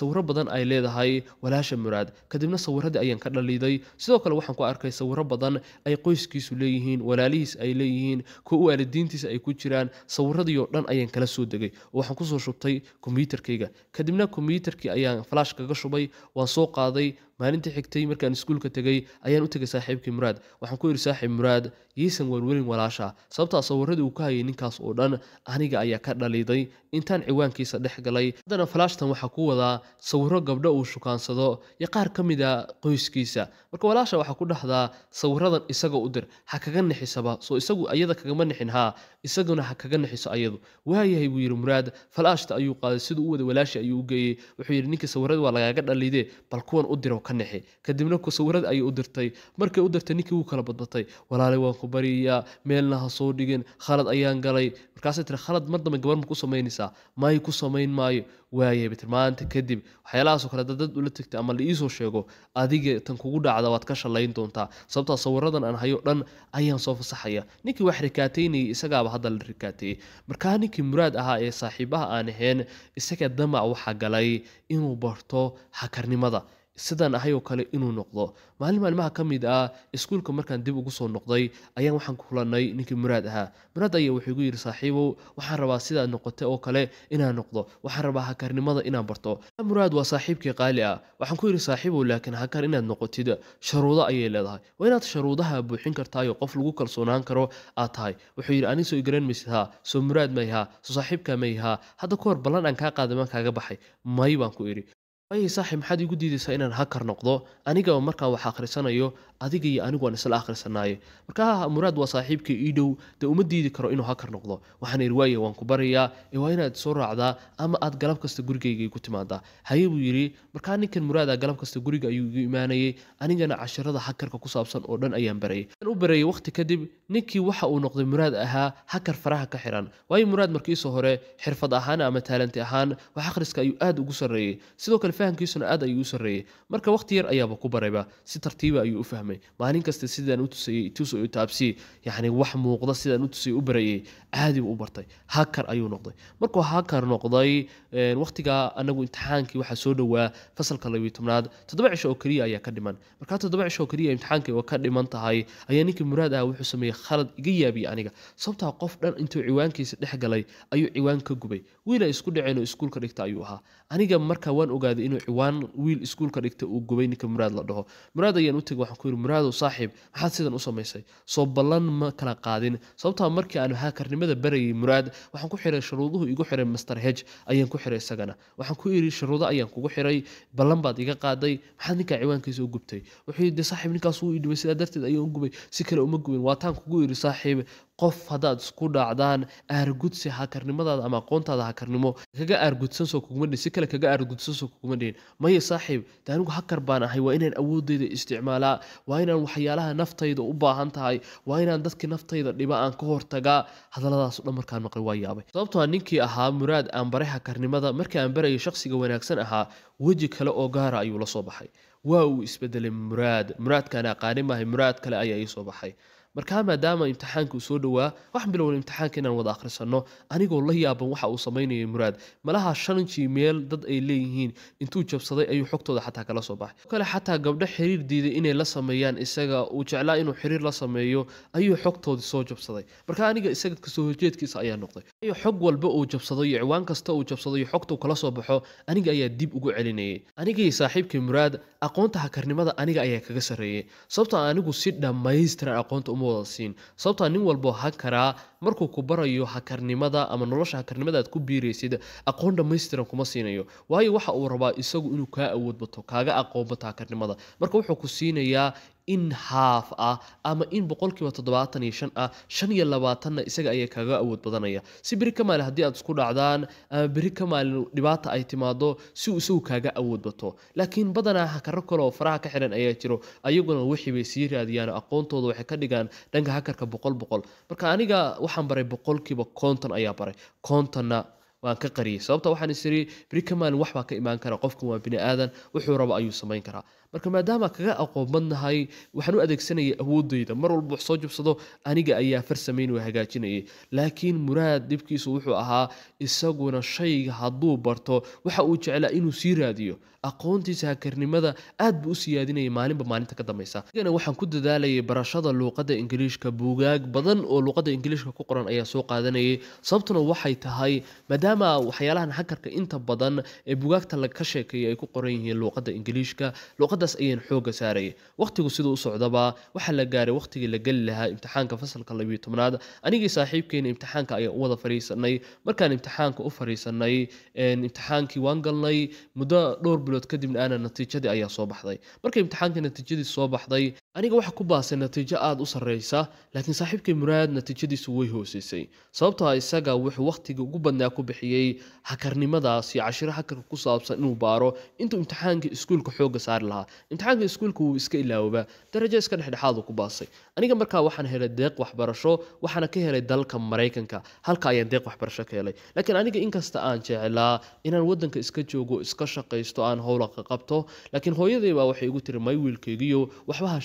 sawiro badan ay leedahay walaasha muraad kadibna sawiradii ayaan ka dhaliiday sidoo kale waxaan ku arkay sawiro badan ay qoyskiisu leeyihiin walaalihiis ay leeyihiin kuwa u aalidiintiisa ay ku jiraan sawiradiioo dhan ayaan kala soo degay oo waxaan kusoo shubtay kombyuutarkayga kadibna kombyuutarkii ayaan flash kaga shubay waan soo qaaday maalintii xigtay markaan iskuulka tegay ayaan u tegay saaxiibkii muraad waxaan ku yidhi saaxiib muraad iisan werwerin walaasha sababtaasoo sawiradii uu ka hayay ninkaas oo dhan aniga ayaa ka dhaliiday intaan ciwaankiisa dhex galay haddana falaashtan waxaa ku wadaa sawirro gabdho uu shukaansado iyo qaar ka mid a qoyskiisa marka walaasha waxaa ku dhahdaa sawirradan isaga u dir ha kaga nixisaba soo isagu ayada kagama nixin haa isaguna ha kaga nixiso ayadu waayahay buu yidhi muraad falaashta ayuu qaaday siduu u wada walaashi ayuu u geeyey wuxuu yidhi ninkii sawirradii waa lagaaga dhaliide bal kuwan u diroo ka nixi kadibna sawirrada ayay u dirtay markay u dirtay ninkii wuu kala badbatay walaale waan ku baryayaa meelna ha dhigin khalad ayaan galay markaasay tiri khalad mar dambe gabar ma ku samaynaysaa may ku samayn maayo waayay bay tiri maanta kadib waxyaalahaasoo kale haddaad ula tegta ama la iisoo sheego adiga tan kugu dhacda waad ka shallayn doontaa sababtaa sawiradan aan hayo dhan ayaan soo fasaxaya ninkii wax rikaataynayay isagaaba hadda la rikaateeyey markaa ninkii muraad ahaa ee saaxiibaha aan ahayn isaga damac waxaa galay inuu barto xakarnimada sidan ahay oo kale inuu noqdo maalin maalmaha ka mid ah iskuulka markaan dib ugu soo noqday ayaan waxaan kulanay ninkii muraad ahaa muraad ayaa wuxuu igu yidhi saaxiibow waxaan rabaa sidaad noqote oo kale inaan noqdo waxaan rabaa hakarnimada inaan barto muraad waa saaxiibkii qaali ah waxaan ku yidhi saaxiibow laakiin hakar inaad noqotid sharuudo ayay leedahay waa inaad sharuudaha buuxin kartaayoo qof lagu kalsoonaan karo aad tahay wuxuu yidhi anig soo soo muraad may haa soo saaxiibkaa may haa hadda kahor ballan aan kaa qaadamaan kaaga baxay may baan ku idhi wayay saaxib maxaad igu diidaysaa inaan hakar noqdo aniga markaa wax akhrisanayo adiga iyo anigu aan isla akhrisanaayo markaa muraad waa saaxiibka ii dhow dee uma diidi karo inuu hakar noqdo waxaan ihi waaye waan ku barayaa ee waa inaad soo raacdaa ama aad galab kasta gurigaygay ku timaadaa haye buu markaa ninkan muraadaa galab kasta guriga ayuu igu imaanayay anigana casharada hakarka ku saabsan oo dhan ayaan barayay u barayay wakhti kadib ninkii waxa uu noqday muraad ahaa hakar faraha ka xiran waayo muraad markiisoo hore xirfad ahaan ama taalanti ahaan wax akhriska ayuu aad ugu sarreeyey sidoo kale fahamkiisuna aad ayuu u sarreeyey marka wakhti yar ayaaba ku barayba si tartiiba ah ayuu u fahmay maalin kasta sidaan utusayey tus taabsiye yani wax muuqda sidaan utusayey u barayey caadi u bartay hakar ayuu noqday markuu hakar noqday wakhtigaa anagu imtixaankii waxaa soo dhowaa fasalka labiyo tobnaad toddoba cisho oo keliya ayaa ka dhiman markaa toddoba cisho oo keliya imtixaankii ka dhiman tahay ayaa ninkii muraad ah wuxuu sameeyey khalad iga yaabiyey aniga sababtaa qof dhan intuu ciwaankiisa dhex galay ayuu ciwaan ka gubay wiila isku dhaceen oo iskuulka dhigta ayuu ahaa aniga marka waan ogaaday inuu ciwaan wiil iskuulka dhigta uu gubay ninka muraad la dhaho muraad ayaan u tegay waxaan ku yidhi muraadow saaxiib maxaad sidan u samaysay soo ballan ma kala qaadin sababtaa markii aan haakarnimada barayay muraad waxaan ku xiray sharuuduhu igu xiray master hej ayaan ku xiray isagana waxaan ku yidhi sharuudo ayaan kugu xiray ballan baad iga qaaday maxaad ninkaa ciwaankiisa u gubtay wuxuu yidhi saaxiib ninkaas wuu idhimay sidaa darteed ayaan u gubay si kale uma gubin waataan kugu yidhi saaxiib qof haddaad isku dhacdaan aargudsi hakarnimadaada ama aqoontaada hakarnimo kaga aargudsanso kugumadhin si kale kaga aargudsanso kugumadhin maya saaxiib de anigu hakar baan ahay waa inaan awoodeyda isticmaalaa waa inaan waxyaalaha naftayda u baahan tahay waa inaan dadkii naftayda dhiba aan ka hortagaa hadalladaaso dhan markaan maqli waa yaabay sababtoa ah ninkii ahaa muraad aan baray hakarnimada markii aan barayay shakhsiga wanaagsan ahaa weji kale oo gaara ayuu la soo baxay waa uu isbedelay muraad muraadkaan aqaani maahay muraad kale ayaa iisoo baxay markaa maadaama imtixaanka uu soo dhowaa waxaan bilowna imtixaanka inaan wada akhrisano anigoo la yaaban waxa uu samaynaya muraad malaha shan gmail dad ay leeyihiin intuu jabsaday ayuu xogtooda xataa kala soo baxay kale xataa gabdho xiriir diiday inay la sameeyaan isaga uu jeclaa inuu xiriir la sameeyo ayuu xogtoodii soo jabsaday marka aniga isaga kasoo horjeedkiisa ayaa noqday xog walba uu jabsado iyo ciwaan kasta uu jabsado iyo xogta kala soo baxo aniga ayaa dib ugu celinayay aniga iyo saaxiibkii muraad aqoonta hakarnimada aniga ayaa kaga sarreeyey sababtoo anigu si dhammaystiran aqoonta uma ma wada sababtaa nin walbo hag karaa markuu ku barayo hakarnimada ama nolosha hakarnimada aad ku biiraysid aqoon dhammaystiran kuma siinayo waayo waxa uu rabaa isagu inuu kaa awoodbato kaaga aqoonbato hakarnimada marka wuxuu ku siinayaa in haaf ah ama in boqolkiiba toddobaatan iyo shan ah shan iyo labaatanna isaga ayaa kaaga awood badanaya si beri ka maalin haddii aad isku dhacdaan ama beri ka maalin dhibaata ay timaado si uu isagu kaaga awood bato laakiin badanaa hakaro kale oo faraha ka xiran ayaa jiro ayaguna wixii bay sii raadiyaan aqoontooda waxay ka dhigaan dhanka hakarka boqol boqol marka aniga waxaan baray boqolkiiba konton ayaa baray kontonna waan ka qariyay sababta waxaan isiri brickerman waxbaa ka imaan kara qofkan waa bini aadan wuxuu rabo ayuu samayn karaa marka maadaama kaga aqoon badnahay waxaan u adeegsanayay awoodayda mar walba wax soo jubsado aniga ayaa farsamayn wa hagaajinayay laakiin muraad dhibkiisu wuxuu ahaa isaguna shayga hadduu barto waxa uu jeclaa inuu sii raadiyo aqoontiisa hakarnimada aad buu u siyaadinayay maalinba maalinta ka dambaysa adigana waxaan ku dadaalayay barashada luuqadda ingiliishka buugaag badan oo luuqadda ingiliishka ku qoran ayaa soo qaadanayay sababtuna waxay tahay maadaama waxyaalahan hakarka inta badan ee buugaagta laga sheekeeya ay ku qoran yihiin luuqadda ingiliishka luuqadda halkaas ayaan xoogga saarayay wakhtigu siduu u socdaba waxaa la gaaray wakhtigii la geli lahaa imtixaanka fasalka labiyo tobnaad anigii saaxiibkeena imtixaanka ayaan u wada fadhiisanay markaan imtixaanka u fadhiisanay imtixaankii waan galnay muddo dhowr bilood kadibna aana natiijadii ayaa soo baxday marka imtixaankii natiijadii soo baxday aniga waxa ku baasay natiijo aada u sarreysa laakiin saaxiibkii muraad natiijadiisu way hooseysay sababtoo ah isaga wuxuu wakhtiga ugu badnaa ku bixiyey hakarnimadaas iyo cashiro hakarka ku saabsan inuu baaro intuu imtixaankii iskuulka xoogga saari lahaa imtixaanka iskuulka wuu iska ilaawabaa darajo iska dhexdhexaadu ku baasay aniga markaa waxaan helay deeq waxbarasho waxaana ka helay dalka maraykanka halka ayaan deeq waxbarasho ka helay laakiin aniga inkasta aan jeclaa inaan wadanka iska joogo iska shaqaysto aan howla qabto laakiin hooyaday baa waxay igu tiri may wiilkeygiyo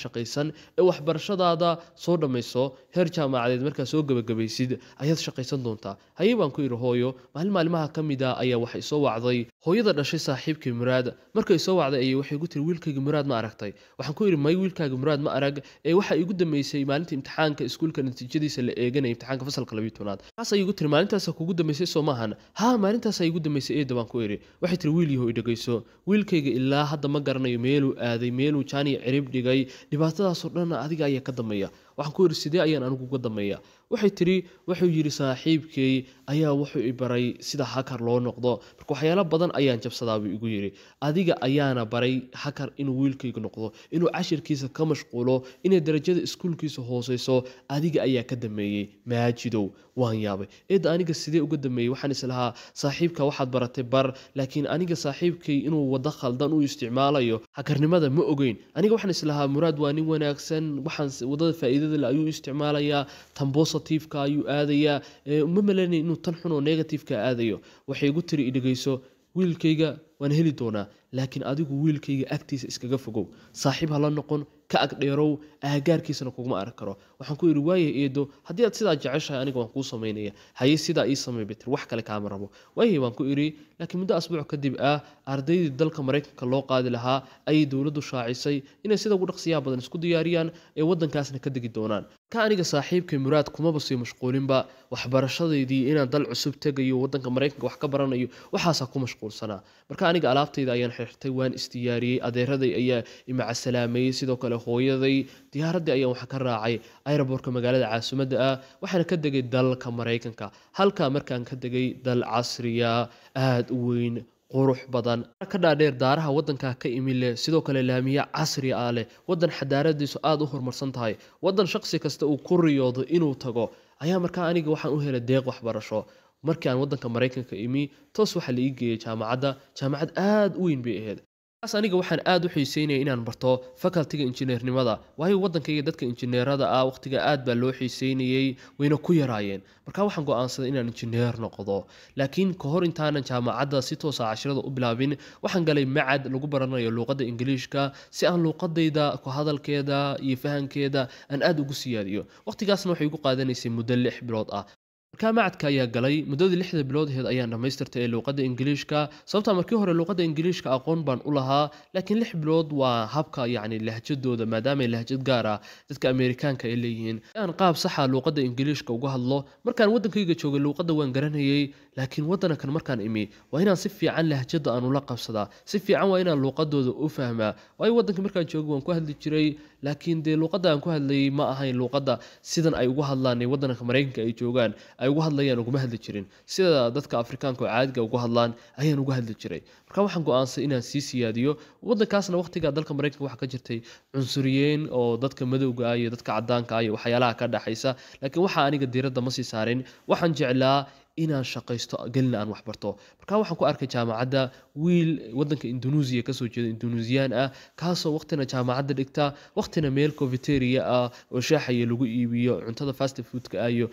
shaqaysan ee waxbarashadaada soo dhammayso heer jaamacadeed markaa soo gebagabaysid ayaad shaqaysan doontaa hayey baan ku yidhi hooyo maalin maalimaha ka mid a ah ayaa waxay soo wacday hooyada dhashay saaxiibkii muraad markay soo wacday ayay waxay igu tiri wiilkeyga wiilkayga muraad ma aragtay waxaan ku yidhi may wiilkaaga muraad ma arag ee waxa igu dambeysay maalinta imtixaanka iskuulka natiijadiisa la eeganaya imtixaanka fasalka labiyo tobnaad taas ay tiri maalintaasa kugu dambeysay soo maahan haa maalintaasa igu dambeysay eeda baan ku idhi waxay tiri wiil yahow i dhegayso wiilkayga ilaa hadda ma garanayo meeluu aaday meeluu jaaniya cirib dhigay dhibaatadaasoo dhan adiga ayaa ka dambeeya waxaan ku yidhi sidee ayaan anigu uga dambeeya waxay tiri wuxuu yidhi saaxiibkay ayaa wuxuu i baray sida hakar loo noqdo marka waxyaalo badan ayaan jabsadaa buu igu yidhi adiga ayaana baray hakar inuu wiilkaygu noqdo inuu cashirkiisa ka mashquulo inay darajada iskuulkiisa hooseyso adiga ayaa ka dameeyey maajidow waan yaabay eedda aniga sidee uga dameeyey waxaan islahaa saaxiibka waxaad baratay bar laakiin aniga saaxiibkay inuu waddo khaldan u isticmaalayo hakarnimada ma ogeyn aniga waxaan islahaa muraad waa nin wanaagsan waxaan wadada faa'iidada le ayuu isticmaalayaa tamboosa bositifeka ayuu aadayaa uma malanay inuu tan xun oo negativeka aadayo waxay igu tiri idhegeyso wiilkayga waan heli doonaa laakiin adigu wiilkayga agtiisa iskaga fogow saaxiib ha noqon ka agdheerow aagaarkiisana kuguma arag karo waxaan ku yidhi waaye eedo haddii aad sidaa jeceshahay aniga waan kuu samaynaya haye sidaa ii samey bitir wax kale kaama rabo waaye waan ku idhi laakiin muddo asbuuc kadib ah ardaydii dalka maraykanka loo qaadi lahaa ayay dowladdu shaacisay inay sida ugu dhaqsiyaha badan isku diyaariyaan ee waddankaasna ka degi doonaan ka aniga saaxiibkay muraad kumaba sii mashquulinba waxbarashadaydii inaan dal cusub tegayo waddanka maraykanka wax ka baranayo waxaasaa ku mashquulsanaa marka aniga alaabtayda ayaan xirtay waan isdiyaariyey adeeraday ayaa imacasalaameeyey sidoo kale hooyaday diyaaraddii ayaan waxaa ka raacay aerobortka magaalada caasimadda ah waxaana ka degay dalka maraykanka halkaa markaan ka degay dal casriya aada u weyn qurux badan ka dhaadheer daaraha wadanka ka imi leh sidoo kale laamiya casri ah leh wadan xadaaradiisu aada u horumarsan tahay wadan shaqsi kasta uu ku riyoodo inuu tago ayaa markaa aniga waxaan u helay deeq waxbarasho markii aan wadanka maraykanka imi toos waxaa la ii geeyey jaamacadda jaamacad aad u weyn bay ahayd kaas aniga waxaan aad u xiiseynaya inaan barto facultiga injineernimada waayo wadankayga dadka injineerada ah waqtiga aad baa loo xiiseynayey wayna ku yaraayeen markaa waxaan go'aansaday inaan injineer noqdo laakiin kahor intaanan jaamacadda si toosa ah cashirada u bilaabin waxaan galay macad lagu baranayo luuqadda ingiliishka si aan luuqadayda ku hadalkeeda iyo fahankeeda aan aad ugu siyaadiyo waqtigaasna waxay igu qaadanaysay muddo lix bilood ah kaamacadka ayaa galay muddadii lixda bilood aheed ayaan dhammaystirtay ee luuqadda ingiliishka sababtaa markii hore luuqadda ingiliishka aqoon baan u lahaa laakiin lix bilood waa habka yacni lahjadooda maadaamaay lahjad gaar dadka ameerikaanka ay leeyihiin aan qaab saxa luuqadda ingiliishka uga hadlo markaan waddankayga joogay luuqadda waan garanayay laakiin waddankan markaan imi waa inaan si fiican lahjada aan ula qabsadaa si fiican waa inaan luuqadooda u fahmaa waayo waddankii markaan joogay waan ku hadli jiray laakiin dee luuqadda aan ku hadlayay ma ahayn luuqadda sidan ay uga hadlaan ee wadanka mareykanka ay joogaan ay uga hadlayaan uguma hadli jirin sida dadka afrikaanka oo caadiga uga hadlaan ayaan uga hadli jiray marka waxaan go-aansay inaan sii siyaadiyo wadankaasna waqtiga dalka mareykanka waxaa ka jirtay cunsuriyeen oo dadka madowga ah iyo dadka cadaanka ah iyo waxyaalaha ka dhexaysa laakiin waxa aniga diiradda ma sii saarin waxaan jeclaa inaan shaqaysto gelina aan waxbarto marka waxaan ku arkay jaamacadda wiil wadanka indonesia kasoo jeeda indunuusiyaan ah kaasoo waqtina jaamacadda dhigta waqtina meel coviteria ah oo shaaxaya lagu iibiyo cuntada fast foodka ah iyo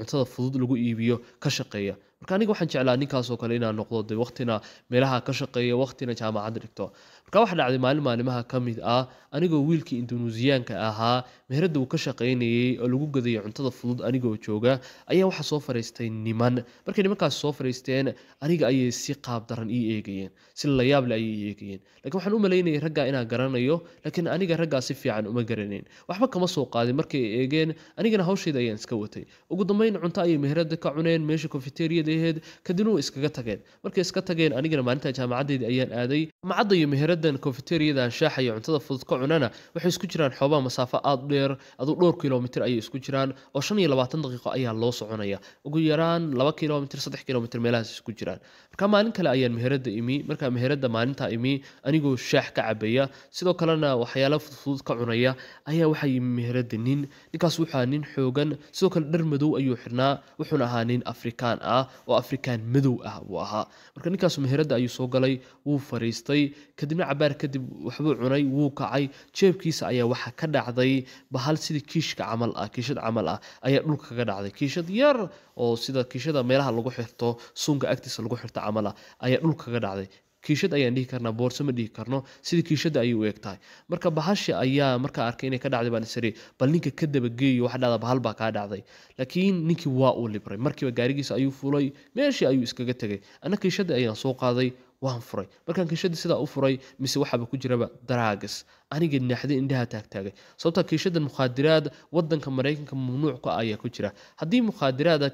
cuntada fudud lagu iibiyo ka shaqeeya marka aniga waxaan jeclaa ninkaasoo kale inaan noqdo de waqtina meelaha ka shaqeeya waqtina jaamacadda dhigto markaa waxaa dhacday maalin maalimaha ka mid ah anigoo wiilkii indunuusiyaanka ahaa meherada uu ka shaqaynayey oo lagu gadaya cuntada fudud anigoo jooga ayaa waxaa soo fariistay niman markay nimankaas soo fariisteen aniga ayay si qaabdaran ii eegayeen si layaable ayay eegayeen lakiin waxaan u malaynayay raggaa inaan garanayo laakiin aniga raggaa si fiican uma garanayn waxba kama soo qaadin markay eegeen anigana hawshayda ayaan iska watay ugu dambeyn cunto ayay meherada ka cuneen meesha confiteriyada aheed kadibna way iskaga tageen markay iska tageen anigana maalinta jaamacaddeeda ayaan aaday jaamacadda iyo meherada badan cofeteriyada shaaxa iyo cuntada fudud ka cunana waxay isku jiraan xoobaha masaafo aad dheer adu dhowr kilomitir ayay isku jiraan oo shan iyo labaatan daqiiqo ayaa loo soconaya ugu yaraan laba kilomitir saddex kilomitir meelahaas isku jiraan marka maalin kale ayaan meherada imi markaa meherada maalintaa imi anigoo shaax ka cabaya sidoo kalena waxyaala fudfudud ka cunaya ayaa waxaa yimi meherada nin ninkaas wuxuu ahaa nin xoogan sidoo kale dhar madow ayuu xirnaa wuxuuna ahaa nin afrikaan ah oo afrikaan madow ah buu ahaa marka ninkaasu meherada ayuu soo galay wuu fariistay kadibna cabaar kadib waxbuu cunay wuu kacay jeebkiisa ayaa waxa ka dhacday bahal sidii kiishka camal ah kiishad camal ah ayaa dhulka kaga dhacday kiishad yar oo sida kiishada meelaha lagu xirto suunka agtiisa lagu xirto camal ah ayaa dhulka kaga dhacday kiishad ayaan dhihi karnaa boorso ma dhihi karno sidii kiishada ayay u eeg tahay marka bahashi ayaa markaa arkay inay ka dhacday baan isiri bal ninka ka dabageeyo waxa dhacda bahal baa kaa dhacday laakiin ninkii waa uu libray markiiba gaarigiisa ayuu fulay meeshii ayuu iskaga tegay anna kiishada ayaan soo qaaday waan furay markaan kashadii sidaa u furay mise waxaaba ku jiraba daraagas aniga naxda indhaha taagtaagay sababta kiishada mukhaadiraad wadanka maraykanka mamnuuc ka ayaa ku jira haddii mukhaadiraada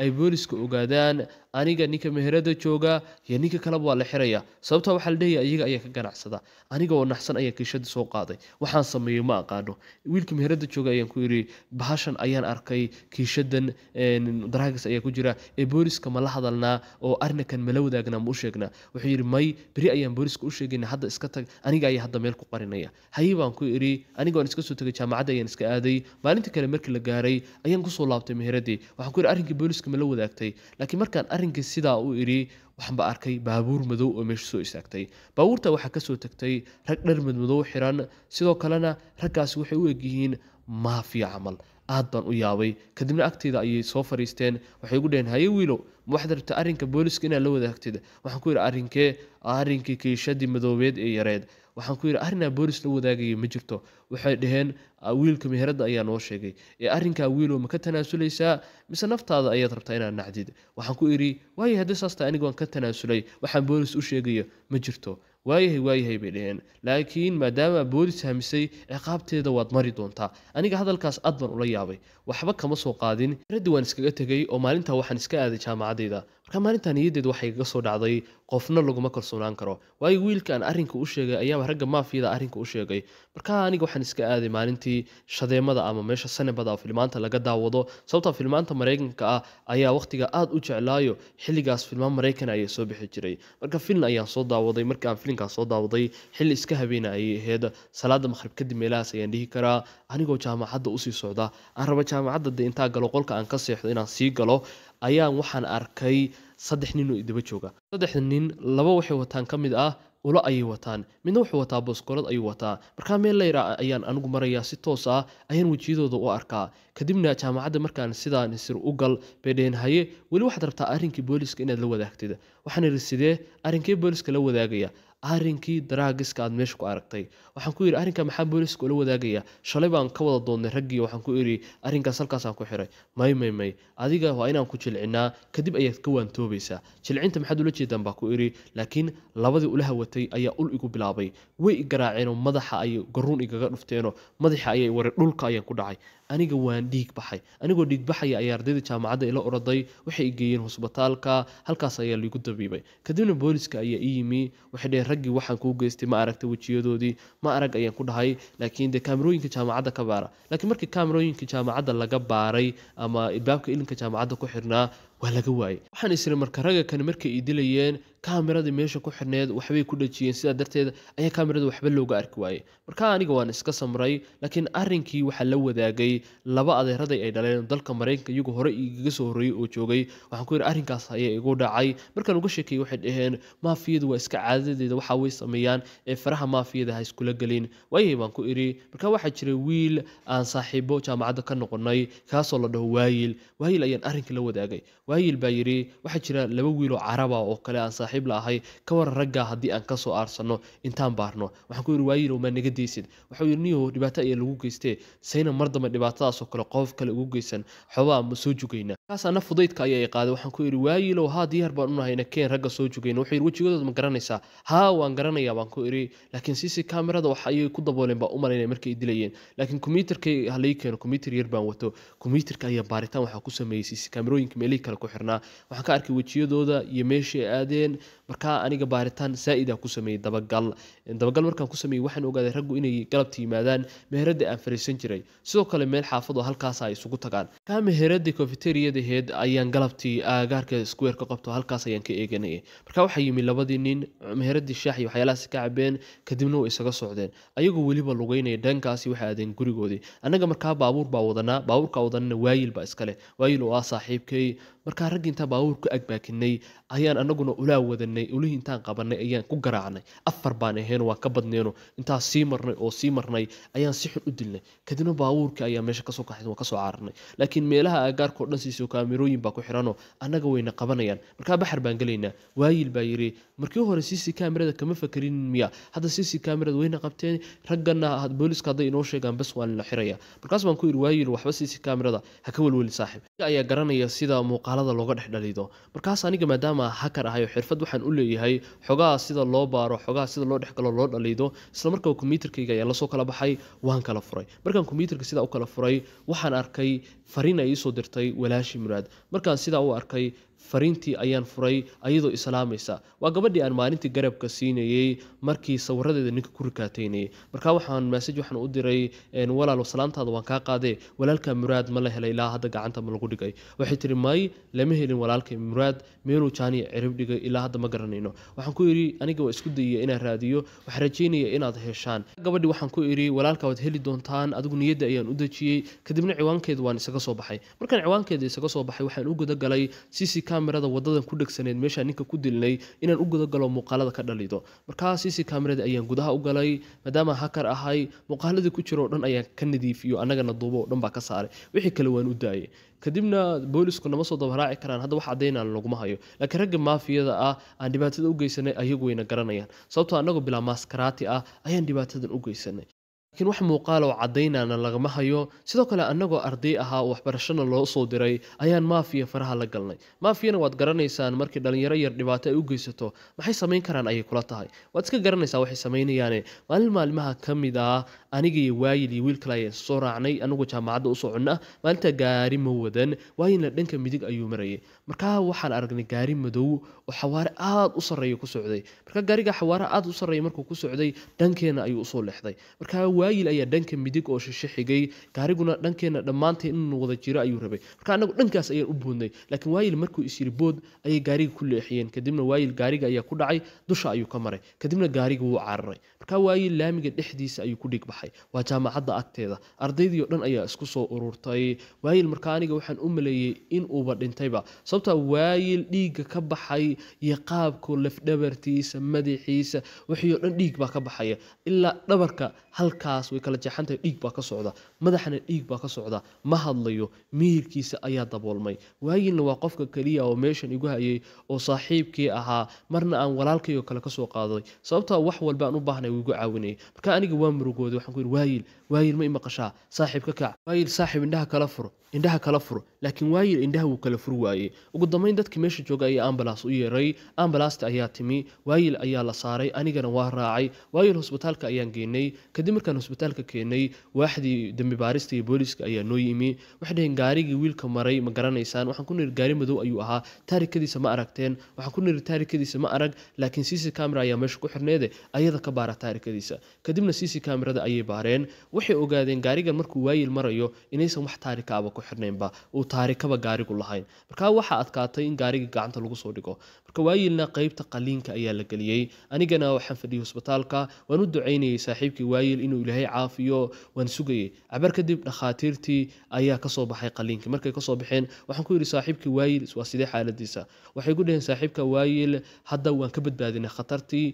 ay booliska ogaadaan aniga ninka meherada jooga iyo ninka kaleba waa la xiraya sababta waxaa la leeyahay iyaga ayaa ka ganacsada aniga oo naxsan ayaa kiishada soo qaaday waxaan sameeyo ma aqaano wiilka meherada jooga ayaan ku iri bahashan ayaan arkay kiishadan daraagas ayaa ku jira ee booliska ma la hadalnaa oo arrinkan mala wadaagnaa ma u sheegnaa wuxuu yidhi may beri ayaan booliska u sheegayna hadda iska tag aniga ayaa hadda meel ku qarinaya imanaya haye baan ku idhi anigoon iska soo tegay jaamacadda ayaan iska aaday maalinta kale markii la gaaray ayaan kusoo laabtay meheradii waxaan ku idhi arrinkii booliiska ma la wadaagtay laakiin markaan arrinkii sidaa u idhi waxaan ba arkay baabuur madow oo meesha soo istaagtay baabuurta waxaa kasoo tagtay rag dhar madmadow xiran sidoo kalena raggaasi waxay u egyihiin maafiya camal aad baan u yaabay kadibna agteyda ayay soo fariisteen waxay ugu dheheen haye wiilow waxaad rabta arrinka booliiska inaad la wadaagtid waxaan ku yidhi arrinkee arrinkii kiishadii madoobeed ee yareed waxaan ku yidhi arrinaa boolis la wadaagayo ma jirto waxay dhaheen ah, wiilka meherada ayaa noo sheegay ee arrinkaa wiilow ma ka tanaasuleysaa mise naftaada ayaad rabtaa inaad nacdid waxaan ku idhi waayahay haddii saasta anigu waan ka tanaasulay waxaan boolis u sheegayo ma jirto waayahay waayahay bay dhaheen laakiin maadaama boolis hamisay ciqaabteeda waad mari doontaa aniga hadalkaas aad baan ula yaabay waxba kama soo qaadin meheradi waan iskaga tegay oo maalintaa waxaan iska aaday jaamacadeyda marka maalintaa niyaddeed waxa igaga dhacday qofna laguma kalsoonaan karo waayo wiilkaan arrinka u sheegay ayaaba ragga maafiyada arrinka u sheegay marka aniga waxaan iska aaday maalintii shadeemada ama meesha sanabada oo filmaanta laga daawado sababtaa filmaanta maraykanka ah ayaa wakhtiga aad u jeclaayo xilligaas filmaan maraykan ayaa soo bixi jiray marka filin ayaan soo daawaday marka aan filinkaas soo daawaday xilli iska habeenayay ahayd salaada maqhrib kadib meelahaas ayaan dhihi karaa anigoo jaamacadda usii socda aan raba jaamacadda dee intaa galo qolka aan ka seexdo inaan sii galo ayaan waxaan arkay saddex nin oo idaba jooga saddexda nin laba waxay wataan ka mid ah ulo ayay wataan midna wuxuu wataa booskolad ayuu wataa markaa meel layra ah ayaan anigu marayaa si toos ah ayaan wejiyadooda u arkaa kadibna jaamacadda markaan sidaa nisir u gal bay dheheen weli waxaad rabtaa arrinkii booliska inaad la wadaagtid waxaan ihi sidee arrinkii booliska la wadaagaya arrinkii daraagiska aad meesha ku aragtay waxaan ku yidhi arrinka maxaa booliiska ula wadaagaya shalay baan ka wada doonnay raggii waxaan ku idhi arrinkaas halkaasaan ku xiray may may may adiga waa inaan ku jilcinaa kadib ayaad ka waantoobaysaa jilcinta maxaad ula jeedaan baa ku idhi laakiin labadii ula hawatay ayaa ul igu bilaabay way i garaaceenoo madaxa ay garuun igaga dhufteenoo madaxa ayay ware dhulka ayaan ku dhacay aniga waan dhiig baxay anigoo dhiig baxaya ayaa ardayda jaamacadda ila oraday waxay geeyeen husbitaalka halkaas ayaa laigu dabiibay kadibna booliska ayaa ii yimi waxay dheheen raggii waxaan kuu geystay ma aragta wejiyadoodii ma arag ayaan ku dhahay laakiin dee kaamirooyinka jaamacadda ka baara laakiin markii kaamirooyinka jaamacadda laga baaray ama ilbaabka ilinka jaamacadda ku xirnaa waa laga waayay waxaan isiri marka ragga kani markay i dilayeen kaamirada meesha ku xirneed waxbay ku dhajiyeen sidaa darteed ayaa kaamirada waxba looga arki waayey marka aniga waan iska samray laakiin arrinkii waxaa la wadaagay laba adeeraday ay dhaleen dalka maraykanka iyagoo hore igaga soo horreeyey oo joogay waxaan ku yidhi arrinkaas ayaa igu dhacay markaan uga sheekeeyey waxay dhaheen maafiyadu waa iska caadadeeda waxa way sameeyaan ee faraha maafiyada ha iskula gelin waayay baan ku idhi marka waxaa jiray wiil aan saaxiibo jaamacadda ka noqonay kaasoo la dhaho waayil waayil ayaan arrinkii la wadaagay waayil baa yidhi waxaa jira laba wiiloo caraba ah oo kale aan saaxiib la ahay ka waran ragga haddii aan kasoo aarsanno intaan baarno waxaan ku yidhi waayilow maa naga deysid waxuu yidhi niyow dhibaato ayaa lagu geystee sayna mar dambe dhibaatadaasoo kale qof kale ugu geysan xobaa ma soo jugayna kaasaana fudaydka ayaa i waxaan ku yidhi waayilow haa diyaar baan u nahayna keen ragga soo jugayna wuxuu yidhi wejigadooda ma garanaysaa haa waan garanayaa baan ku idhi laakiin cc kamerada wax ayay ku dabooleen baa u malaynaya markay dilayeen laakiin kombiyuutarkay halay keeno kombiyuutar yar baan wato kombiyuutarka ayaa baaritaan waxaa ku sameeyey cc kamerooyinka meelihii kale ku xirnaa waxaan ka arkay wejiyadooda iyo meesha aadeen markaa aniga baaritaan zaa-ida ku sameeyey dabagal dabagal markaan ku sameeyey waxaan ogaaday raggu inay galabta yimaadaan meherada aan fariisan jiray sidoo kale meel xaafad halkaas ay isugu tagaan kaa meherada cofeteriadaheed ayaan galabtii aagaarka squareka qabto halkaas ayaan ka eeganayay markaa waxaa yimi labadii nin meheradii shaax iyo waxyaalahaas ka cabeen kadibna way isaga socdeen ayagoo weliba lugeynaya dhankaasi waxay aadeen gurigoodii annaga markaa baabuur baa wadanaa baabuurkaa wadanana waayil baa iskaleh waayil oo ah saaxiibkay markaa raggi intaa baabuur agbaakinay ayaan annaguna ulaa wadanay qabanay ulihii intaan qabanay ayaan ku garaacnay afar baan ahayn waa ka badnayno intaa sii marnay oo sii marnay ayaan si xun u dilnay kadibna baabuurka ayaa meesha kasoo kaxays waan kasoo caararnay laakiin meelaha agagaarka dhan siiso kaamirooyin baa ku xiranoo annaga wayna qabanayaan markaa baxar baan gelaynaa waayil baa yidhi markii hore cc kamerada kama fakerin miya hadda cc kamerada wayna qabteen raggana booliska hadday inoo sheegaan bas waan la xiraya markaas baan ku yidhi waayil waxba cc kamerada ha ka welweli saaxib ayaa garanaya sida muuqaalada looga dhexdhaliido markaas aniga maadaama hakar ahay oo xirfad waxaan u leeyahay xogaha sida loo baaro xogaha sida loo dhexgalo loo dhaliido isla markaa kombyutarkayga ayaa lasoo kala baxay waan kala furay markaan kombyutarka sidaa u kala furay waxaan arkay fariin ay iisoo dirtay walaashii muraad markaan sidaa u arkay fariintii ayaan furay ayadoo islaamaysa waa gabadhii aan maalintii garabka siinayey markii sawiradeeda ninka ku rikaataynayay markaa waxaan maasaj waxaan u diray walaal salaantaada waan kaa qaade walaalka muraad ma la helay ilaa hadda gacanta ma lagu dhigay waxay tihi may lama helin walaalka muraad meeluu jaaniya cirib dhigay ilaa hadda ma garanayno waxaan ku idhi aniga waa isku dayaya inaan raadiyo waxaan rajaynaya inaad heshaan gabadhii waxaan ku idhi walaalka waad heli doontaan adigu niyadda ayaan u dejiyey kadibna ciwaankeeda waan isaga soo baxay markaan ciwaankeeda isaga soo baxay waxaan u gudagalay cc kamerada wadadan ku dhegsaneyd meeshaa ninka ku dilnay inaan u gudagalo muuqaalada ka dhalido markaa cc kamerada ayaan gudaha u galay maadaama hakar ahay muuqaaladii ku jira oo dhan ayaan ka nadiifiyo annagana duubo oo dhan baa ka saaray wixii kale waan u daayay kadibna boolisku nama soo dabaraaci karaan hadda wax caddaynaan laguma hayo laakiin ragga maafiyada ah aan dhibaatada u geysanay ayagu wayna garanayaan sababtoo annagoo ah bilaa maaskaraati ah ayaan dhibaatadan u geysanay laakiin wax muuqaal oo caddaynana lagama hayo sidoo kale annagoo arday ahaa oo waxbarashana loo soo diray ayaan maafiya faraha la galnay maafiyana waad garanaysaan markii dhallinyaro yar dhibaato ay u geysato maxay samayn karaan ayay kula tahay waad iska garanaysaa waxay samaynayaane maalin maalmaha ka mid ah anigii waayidii wiilkalaye soo raacnay anagu jaamacadda u soconna maalinta gaari ma wadan waayina dhanka midig ayuu marayay markaa waxaan aragnay gaari madow oo xawaare aad u sarreeya ku socday markaa gaariga xawaare aad u sarreeya markuu ku socday dhankeena ayuu usoo leexday markaa waayil ayaa dhanka midig oo shishe xigay gaariguna dhankeena dhammaanteen inuu wada jiro ayuu rabay markaa anagu dhankaas ayaan u boodnay laakiin waayil markuu isyiri bood ayay gaariga ku leexiyeen kadibna waayil gaariga ayaa ku dhacay dusha ayuu ka maray kadibna gaariga wuu cararay markaa waayil laamiga dhexdiisa ayuu ku dhigbaxay tahay waa jaamacadda agteeda ardaydii o dhan ayaa isku soo ururtay waayil markaa aniga waxaan u maleeyey in uuba dhintayba sababtaa waayil dhiigga ka baxay iyo qaabku lafdhabartiisa madaxiisa wixii o dhan dhiig baa ka baxaya ilaa dhabarka halkaas way kala jeexantahay dhiig baa ka socda madaxna dhiig baa ka socda ma hadlayo miyirkiisa ayaa daboolmay waayiinna waa qofka keliya oo meeshan igu hayay oo saaxiibkii ahaa marna aan walaalkayoo kale kasoo qaaday sababtaa wax walba aan u baahnay wuu igu caawinayay marka aniga waa murugooday waxaan ku yidhi waayil waayil ma imaqashaa saaxiib ka kac waayil saaxiib indhaha kala fur indhaha kala fur laakiin waayil indhaha wuu kala fur waayey ugu dambayn dadkii meesha jooga ayaa ambalaas u yeeray ambalaasta ayaa timi waayil ayaa la saaray anigana waa raacay waayil hosbitaalka ayaan geenay kadib markaan hosbitaalka keenay waaxdii dambi baarista iyo booliiska ayaa noo yimi waxay dhaheen gaarigii wiilka maray ma garanaysaan waxaan ku niri gaari madow ayuu ahaa taarikadiisa ma aragteen waxaan ku niri taarikadiisa ma arag laakiin c camera ayaa meesha ku xirneede ayada ka baara taarikadiisa kadibna c camerada ayay baareen waxay ogaadeen gaarigan markuu waayil marayo inaysan wax taarikaaba ku xirnaynba uu taarikaba gaarigu lahayn markaa waxaa adkaatay in gaariga gacanta lagu soo dhigo marka waayilna qeybta qaliinka ayaa la geliyey anigana waxaan fadhiyay hosbitaalka waan u ducaynayay saaxiibkii waayil inuu ilaahay caafiyo waan sugayay cabar kadib dhakhaatiirtii ayaa kasoo baxay qaliinkii markay kasoo baxeen waxaan ku yidhi saaxiibka waayil waa sidee xaaladiisa waxay ku dhaheen saaxiibka waayil hadda waan ka badbaadinay khatartii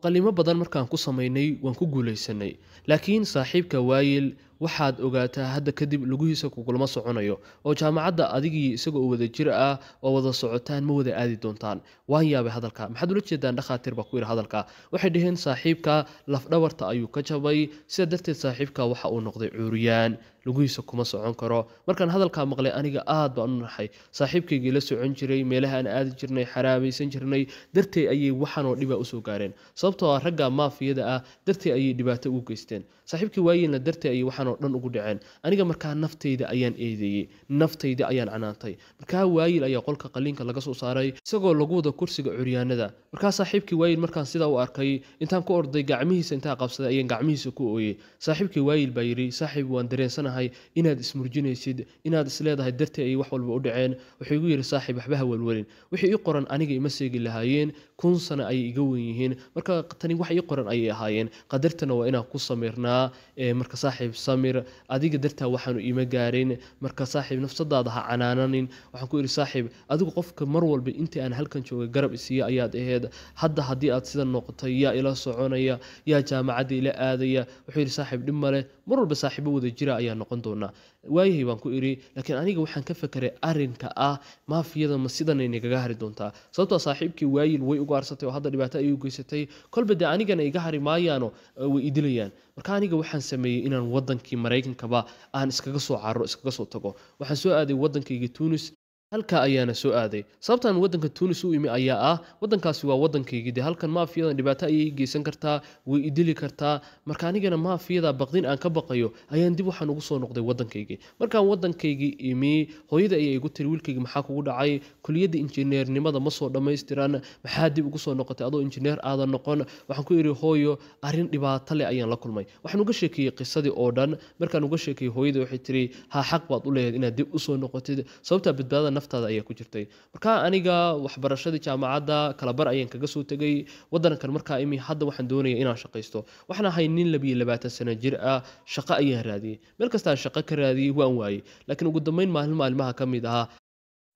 qalimo badan markaan ku samaynay waan ku guulaysanay laakiin saaxiibka waayil waxaad ogaataa hadda kadib lugihiisa kugulama soconayo oo jaamacadda adigii isagoo wada jir ah oo wada socotaan ma wada aadi doontaan waan yaabay hadalka maxaad ula jeedaan dhakhaatiir baa ku yidhi hadalka waxay dhaheen saaxiibka lafdhabarta ayuu ka jabay sida darteed saaxiibka waxa uu noqday cuuriyaan lugihiisa kuma socon karo markaan hadalkaa maqlay aniga aad baan u naxay saaxiibkaygii la socon jiray meelaha aan aadi jirnay xaraabaysan jirnay dartee ayay waxanoo dhiba usoo gaareen sababtoo ah ragga maafiyada ah dartee ayay dhibaato ugu geysteen saaxiibkii waayeelna dartee ayay waxanoo dhan ugu dhaceen aniga markaa naftayda ayaan eedeeyey naftayda ayaan canaantay markaa waayil ayaa qolka qaliinka laga soo saaray isagoo lagu wada kursiga curyaanada markaa saaxiibkii waayil markaan sidaa u arkay intaan ku orday gacmihiisa intaa qabsaday ayaan gacmihiisa ku ooyey saaxiibkii waayil baa yidhi saaxiib waan dareensanahay tahay inaad ismurjinaysid inaad isleedahay dartii ay wax walba u dhaceen wuxuu igu yidhi saaxiib waxbaha welwelin wixii ii qoran aniga ima seegi lahaayeen kun sano ayay iga wen yihiin marka tani wax ii qoran ayay ahaayeen qadartana waa inaan ku samirnaa marka saaxiib samir adiga dartaa waxaanu ima gaarin marka saaxiib nafsadaada ha canaananin waxaan ku yidhi saaxiib adigu qofka mar walba intii aan halkan joogay garab isiiya ayaad aheed hadda haddii aad sida noqotay yaa ila soconaya yaa jaamacadda ila aadaya wuxuu yidhi saaxiib dhib male mar walba saaxiibo wada jira ayaa noqon doonaa waayahay baan ku idhi laakiin aniga waxaan ka fakeray arinka ah maafiyada ma sidan inagaga hari doontaa sababtaa saaxiibkii waayil way uga arsatay oo hadda dhibaato ayuu geysatay kolba dee anigana iga hari maayaano way idilayaan marka aniga waxaan sameeyey inaan wadankii maraykankaba aan iskaga soo caro iskaga soo tago waxaan soo aaday wadankayga tunis halka ayaana soo aaday sababtaan wadanka tunis u imi ayaa ah wadankaasi waa wadankaygii de halkan maafiyadan dhibaato ayay geysan kartaa way idili kartaa marka anigana maafiyada baqdin aan ka baqayo ayaan dib waxaan ugu soo noqday wadankaygii markaan wadankaygii imi hooyada ayaa igu tiri wiilkayga maxaa kugu dhacay kuliyadda injineernimada ma soo dhammaystiran maxaa dib ugu soo noqotay adoo injineer aadan noqon waxaan ku idhi hooyo arrin dhibaato leh ayaan la kulmay waxaan uga sheekeeyey qisadii oo dhan markaan uga sheekeeyey hooyada waxay tiri haa xaq baad u leeyahay inaad dib usoo noqotid sababtaa badbaada naftaada ayaa ku jirtay markaa aniga waxbarashadii jaamacadda kalabar ayaan kaga soo tegay wadankan markaa imi hadda waxaan doonaya inaan shaqaysto waxaan ahay nin labiyo labaatan sano jir ah shaqo ayaan raadiyey meel kastaan shaqo ka raadiyey waan waayey laakiin ugu dambeyn maalin maalmaha ka mid ahaa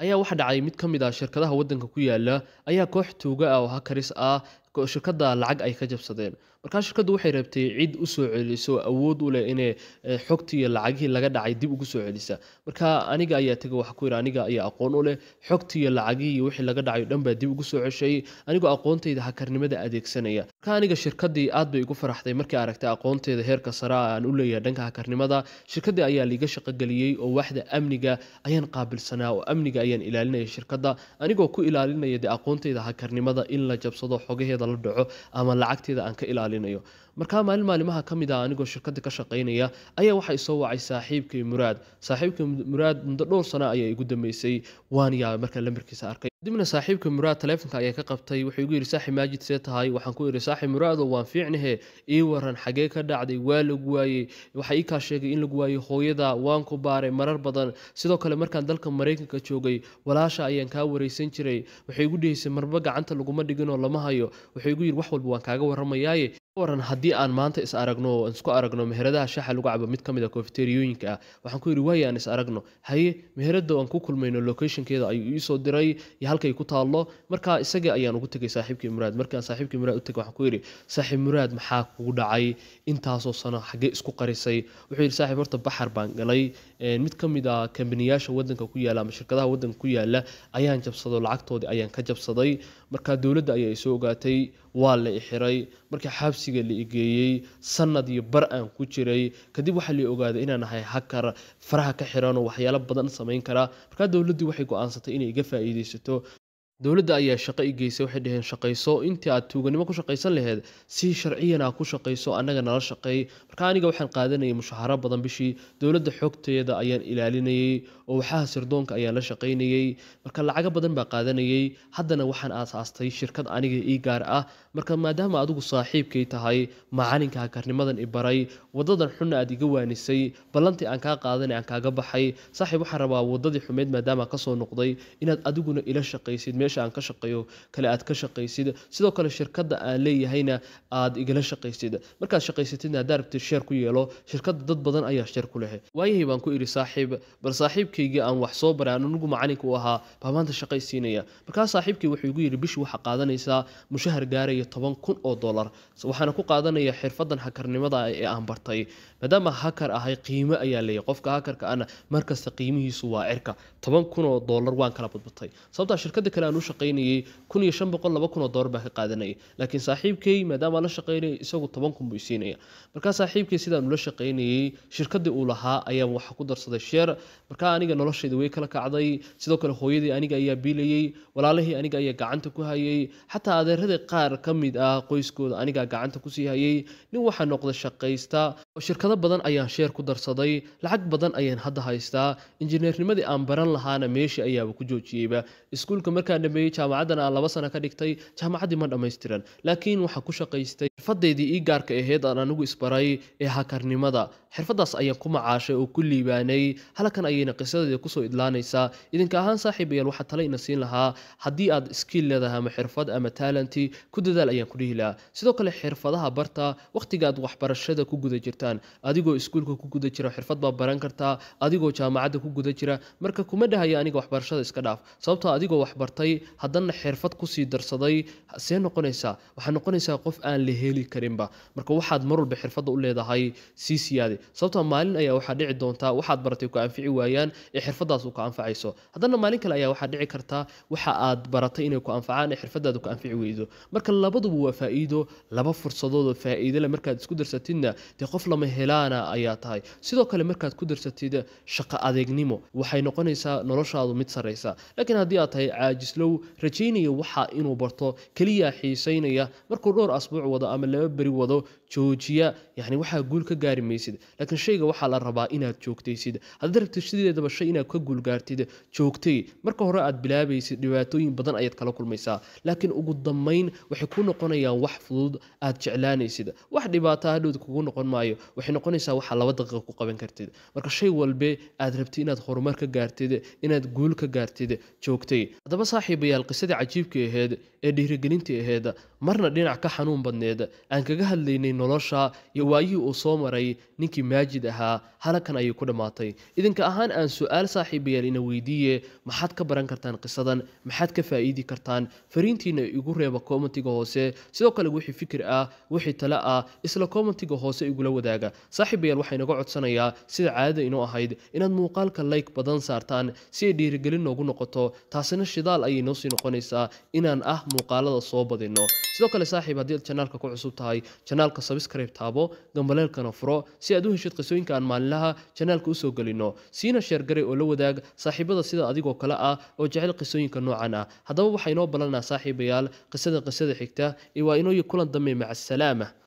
ayaa waxa dhacay mid ka mid ah shirkadaha wadanka ku yaala ayaa koox tuuga ah oo hakaris ah shirkadda lacag ay ka jabsadeen markaa shirkaddu waxay rabtay cid u celiso awood u leh inay eh, xogtii iyo lacagihii laga dhacay dib ugu soo celisa marka aniga ayaa taga waxa ku yidhi aniga ayaa aqoon u leh xogtii iyo lacagihii wixii laga dhacayo dhan baa dib ugu soo ceshayay anigoo aqoontayda hakarnimada adeegsanaya marka aniga shirkaddii aad bay igu faraxday markii aragtay aqoonteeda heerka sare aan u leeyahay dhanka hakarnimada shirkaddii ayaa liiga shaqogeliyey oo waxda amniga ayaan qaabilsanaa oo amniga ayaan ilaalinaya shirkadda anigoo ku ilaalinaya dee aqoontayda hakarnimada in la jabsado xogaheeda la dhaco ama lacagteeda aan ka ilaaliyo maalinayo markaa maalin maalmaha ka mid ah anigoo shirkadda ka shaqaynaya ayaa waxaa isoo wacay saaxiibkii muraad saaxiibkii muraad muddo dhowr sana ayaa igu dambeysay waan yaabay markaan lambarkiisa arkay dibna saaxiibka muraad taleefonka ayaa ka qabtay wuxuu igu yidhi saaxib maajid see tahay waxaan ku idhi saaxib muraadow waan fiicnahe ii waran xagee ka dhacday waa lagu waayey waxaa ii sheegay in lagu waayey hooyada waan ku baaray marar badan sidoo kale markaan dalka maraykanka joogay walaasha ayaan kaa waraysan jiray waxay igu dhihaysay marba gacanta laguma dhiginoo lama hayo wuxuu igu yidhi wax walba waan kaaga warramayaaye waran haddii aan maanta is aragno isku aragno meheradaha shaxa lagu cabo mid ka mid a ah kofiteriyooyinka waxaan ku yidhi waaye aan is aragno haye meherada aan ku kulmayno locationkeeda ayuu ii diray halkay ku taallo markaa isagii ayaan ugu tegay saaxiibkii muraad markaan saaxiibkii muraad u utagay waxaan ku yidhi saaxiib muraad maxaa kugu dhacay intaasoo sano xaggee isku qarisay wuxuu yidhi saaxiib horta baxar baan galay mid ka mid a ah kambaniyaasha waddanka ku yaala ama shirkadaha waddanka ku yaala ayaan jabsado lacagtoodii ayaan ka jabsaday markaa dowladda ayaa isoo ogaatay waa la ixiray markii xabsiga la igeeyey sanad iyo bar aan ku jiray kadib waxaa la ogaaday inaan ahay hakar faraha ka xiran oo waxyaalo badan samayn kara markaa dowladdii waxay go-aansatay inay iga faa'iidaysato dowladda ayaa shaqo i geysay waxay dheheen shaqayso intii aad tuuganimo ku shaqaysan laheed si sharciyana ku shaqayso annaga nala shaqeey marka aniga waxaan qaadanayay mushaxaro badan bishii dowladda xogteeda ayaan ilaalinayey oo waxaha sirdoonka ayaan la shaqaynayey marka lacago badan baa qaadanayey haddana waxaan aasaastay shirkad aniga ii gaar ah marka maadaama adigu saaxiibkay tahay macalinkaa karnimadan i baray wadadan xunna aad iga waanisay ballantii aan kaa qaadanay aan kaaga baxay saaxiib waxaan rabaa wadadii xumeyd maadaama kasoo noqday inaad adiguna ila shaqaysid meesha aan ka shaqeeyo kale aad ka shaqaysid sidoo kale shirkadda aan leeyahayna aad igala shaqaysid markaad shaqaysatidna haddaa rabtid sheer ku yeelo shirkadda dad badan ayaa sheer ku leh waayahii baan ku idhi saaxiib bal saaxiibkaygii aan wax soo baray anigu macalinka u ahaa baa maanta shaqaysiinaya markaa saaxiibkay wuxuu igu yidhi bishii waxaa qaadanaysaa mushahar gaaraya iyo toban kun oo dollar waxaana ku qaadanaya xirfadan hakarnimada ee aan bartay maadaama hakar ahay qiimo ayaa leeyahy qofka hakarka ana markasta qiimihiisu waa cirka toban kun oo dollar waan kala badbatay sababtaa shirkada kale aan u shaqaynayay kun iyo shan boqol laba kun oo dollar baan ka qaadanayay laakiin saaxiibkay maadaama la shaqaynayay isagu toban kun buu siinaya markaa saaxiibkay sidaan ula shaqaynayay shirkadii uu lahaa ayaa waxa ku darsaday sheer markaa aniga noloshayda way kala kacday sidoo kale hooyadii aniga ayaa biilayay walaalihii aniga ayaa gacanta ku hayay xataa adeeradii qaar ka ka mid ah qoyskooda anigaa gacanta kusii hayay nin waxaa noqda shaqaysta shirkado badan ayaan sheer ku darsaday lacag badan ayaan hadda haystaa injineernimadii aan baran lahaana meeshii ayaaba ku joojiyeyba iskuulka markaan dhameeyey jaamacaddana aan laba sano ka dhigtay jaamacaddii ma dhammaystiran laakiin waxaa ku shaqaystay xirfadaydii ii gaarka aheyd aan anigu isbaray ee hakarnimada xirfadaas ayaan ku macaashay oo ku liibaanay halkan ayayna qisadeeda kusoo idlaanaysaa idinka ahaan saaxiibayaal waxaa tala ina siin lahaa haddii aad skiil leedahay ama xirfad ama taalanti ku dadaal ayaan ku dhihi sidoo kale xirfadaha barta wakhtiga aad waxbarashada ku guda jirta kartaan adigoo iskuulka ku guda jira xirfad baa baran kartaa adigoo jaamacadda ku guda jira marka kuma dhahayo aniga waxbarashada iska dhaaf sababtoo adigoo waxbartay haddana xirfad kusii darsaday see noqonaysaa waxaa noqonaysaa qof aan la heli karinba marka waxaad mar walba xirfadda u leedahay sii siyaade sababtoo maalin ayaa waxaa dhici doontaa waxaad baratay ku anfici waayaan ee xirfadaas uu ka anfacayso haddana maalin kale ayaa waxaa dhici kartaa waxa aad baratay inay ku anfacaan ee xirfadaada ku anfici weydo marka labaduba waa faa'iido laba fursadood oo faa'iidole markaad isku darsatidna dee qof lama helaana ayaa tahay sidoo kale markaad ku darsatid shaqo adeegnimo waxay noqonaysaa noloshaadu mid saraysa laakiin haddii aad tahay caajislow rajaynaya waxa inuu barto keliya xiisaynaya markuu dhowr asbuuc wado ama laba beri wado joojiya yani waxaa guul ka gaari maysid laakiin shayga waxaa la rabaa inaad joogtaysid haddaad rabtid sideedaba shay inaad ka guulgaartid joogtay marka hore aad bilaabaysid dhibaatooyin badan ayaad kala kulmaysaa laakiin ugu dammayn waxay ku noqonayaan wax fudud aad jeclaanaysid wax dhibaata hadhowd kugu noqon maayo waxay noqonaysaa waxaa laba daqiiqa ku qaban kartid marka shay walbe aad rabtid inaad horumar ka gaartid inaad guul ka gaartid joogtay haddaba saaxiibayaal qisadii cajiibkii ahayd ee dhiirigelintii ahayd marna dhinac ka xanuun badneed aan kaga hadlaynay nolosha iyo waayihii uu soo maray ninkii maajid ahaa halakan ayay ku dhammaatay idinka ahaan aan su-aal saaxiibayaal ina weydiiye maxaad ka baran kartaan qisadan maxaad ka faa'iidi kartaan fariintiina igu reeba kommentiga hoose sidoo kale wixii fikir ah wixii tale ah isla kommentiga hoose igula wadaaga saaxiibayaal waxaa inaga codsanayaa sida caadada inoo ahayd inaad muuqaalka layg badan saartaan si ay dhiirigelin noogu noqoto taasina shidaal ayay noosii noqonaysaa inaan ah muuqaalada soo badino sidoo kale saaxiib haddii aad janaalka ku cusub tahay janaalka sabiskarayb taabo gambaleelkana furo si aad u heshid qisooyinka aan maalinlaha janaalka usoo gelino siina sheergaray oo la wadaag saaxiibada sida adigoo kale ah oo jecel qisooyinka noocan ah haddaba waxaa inoo ballanaa saaxiibayaal qisada qisada xigta iyo waa inooyi kulan dambe maca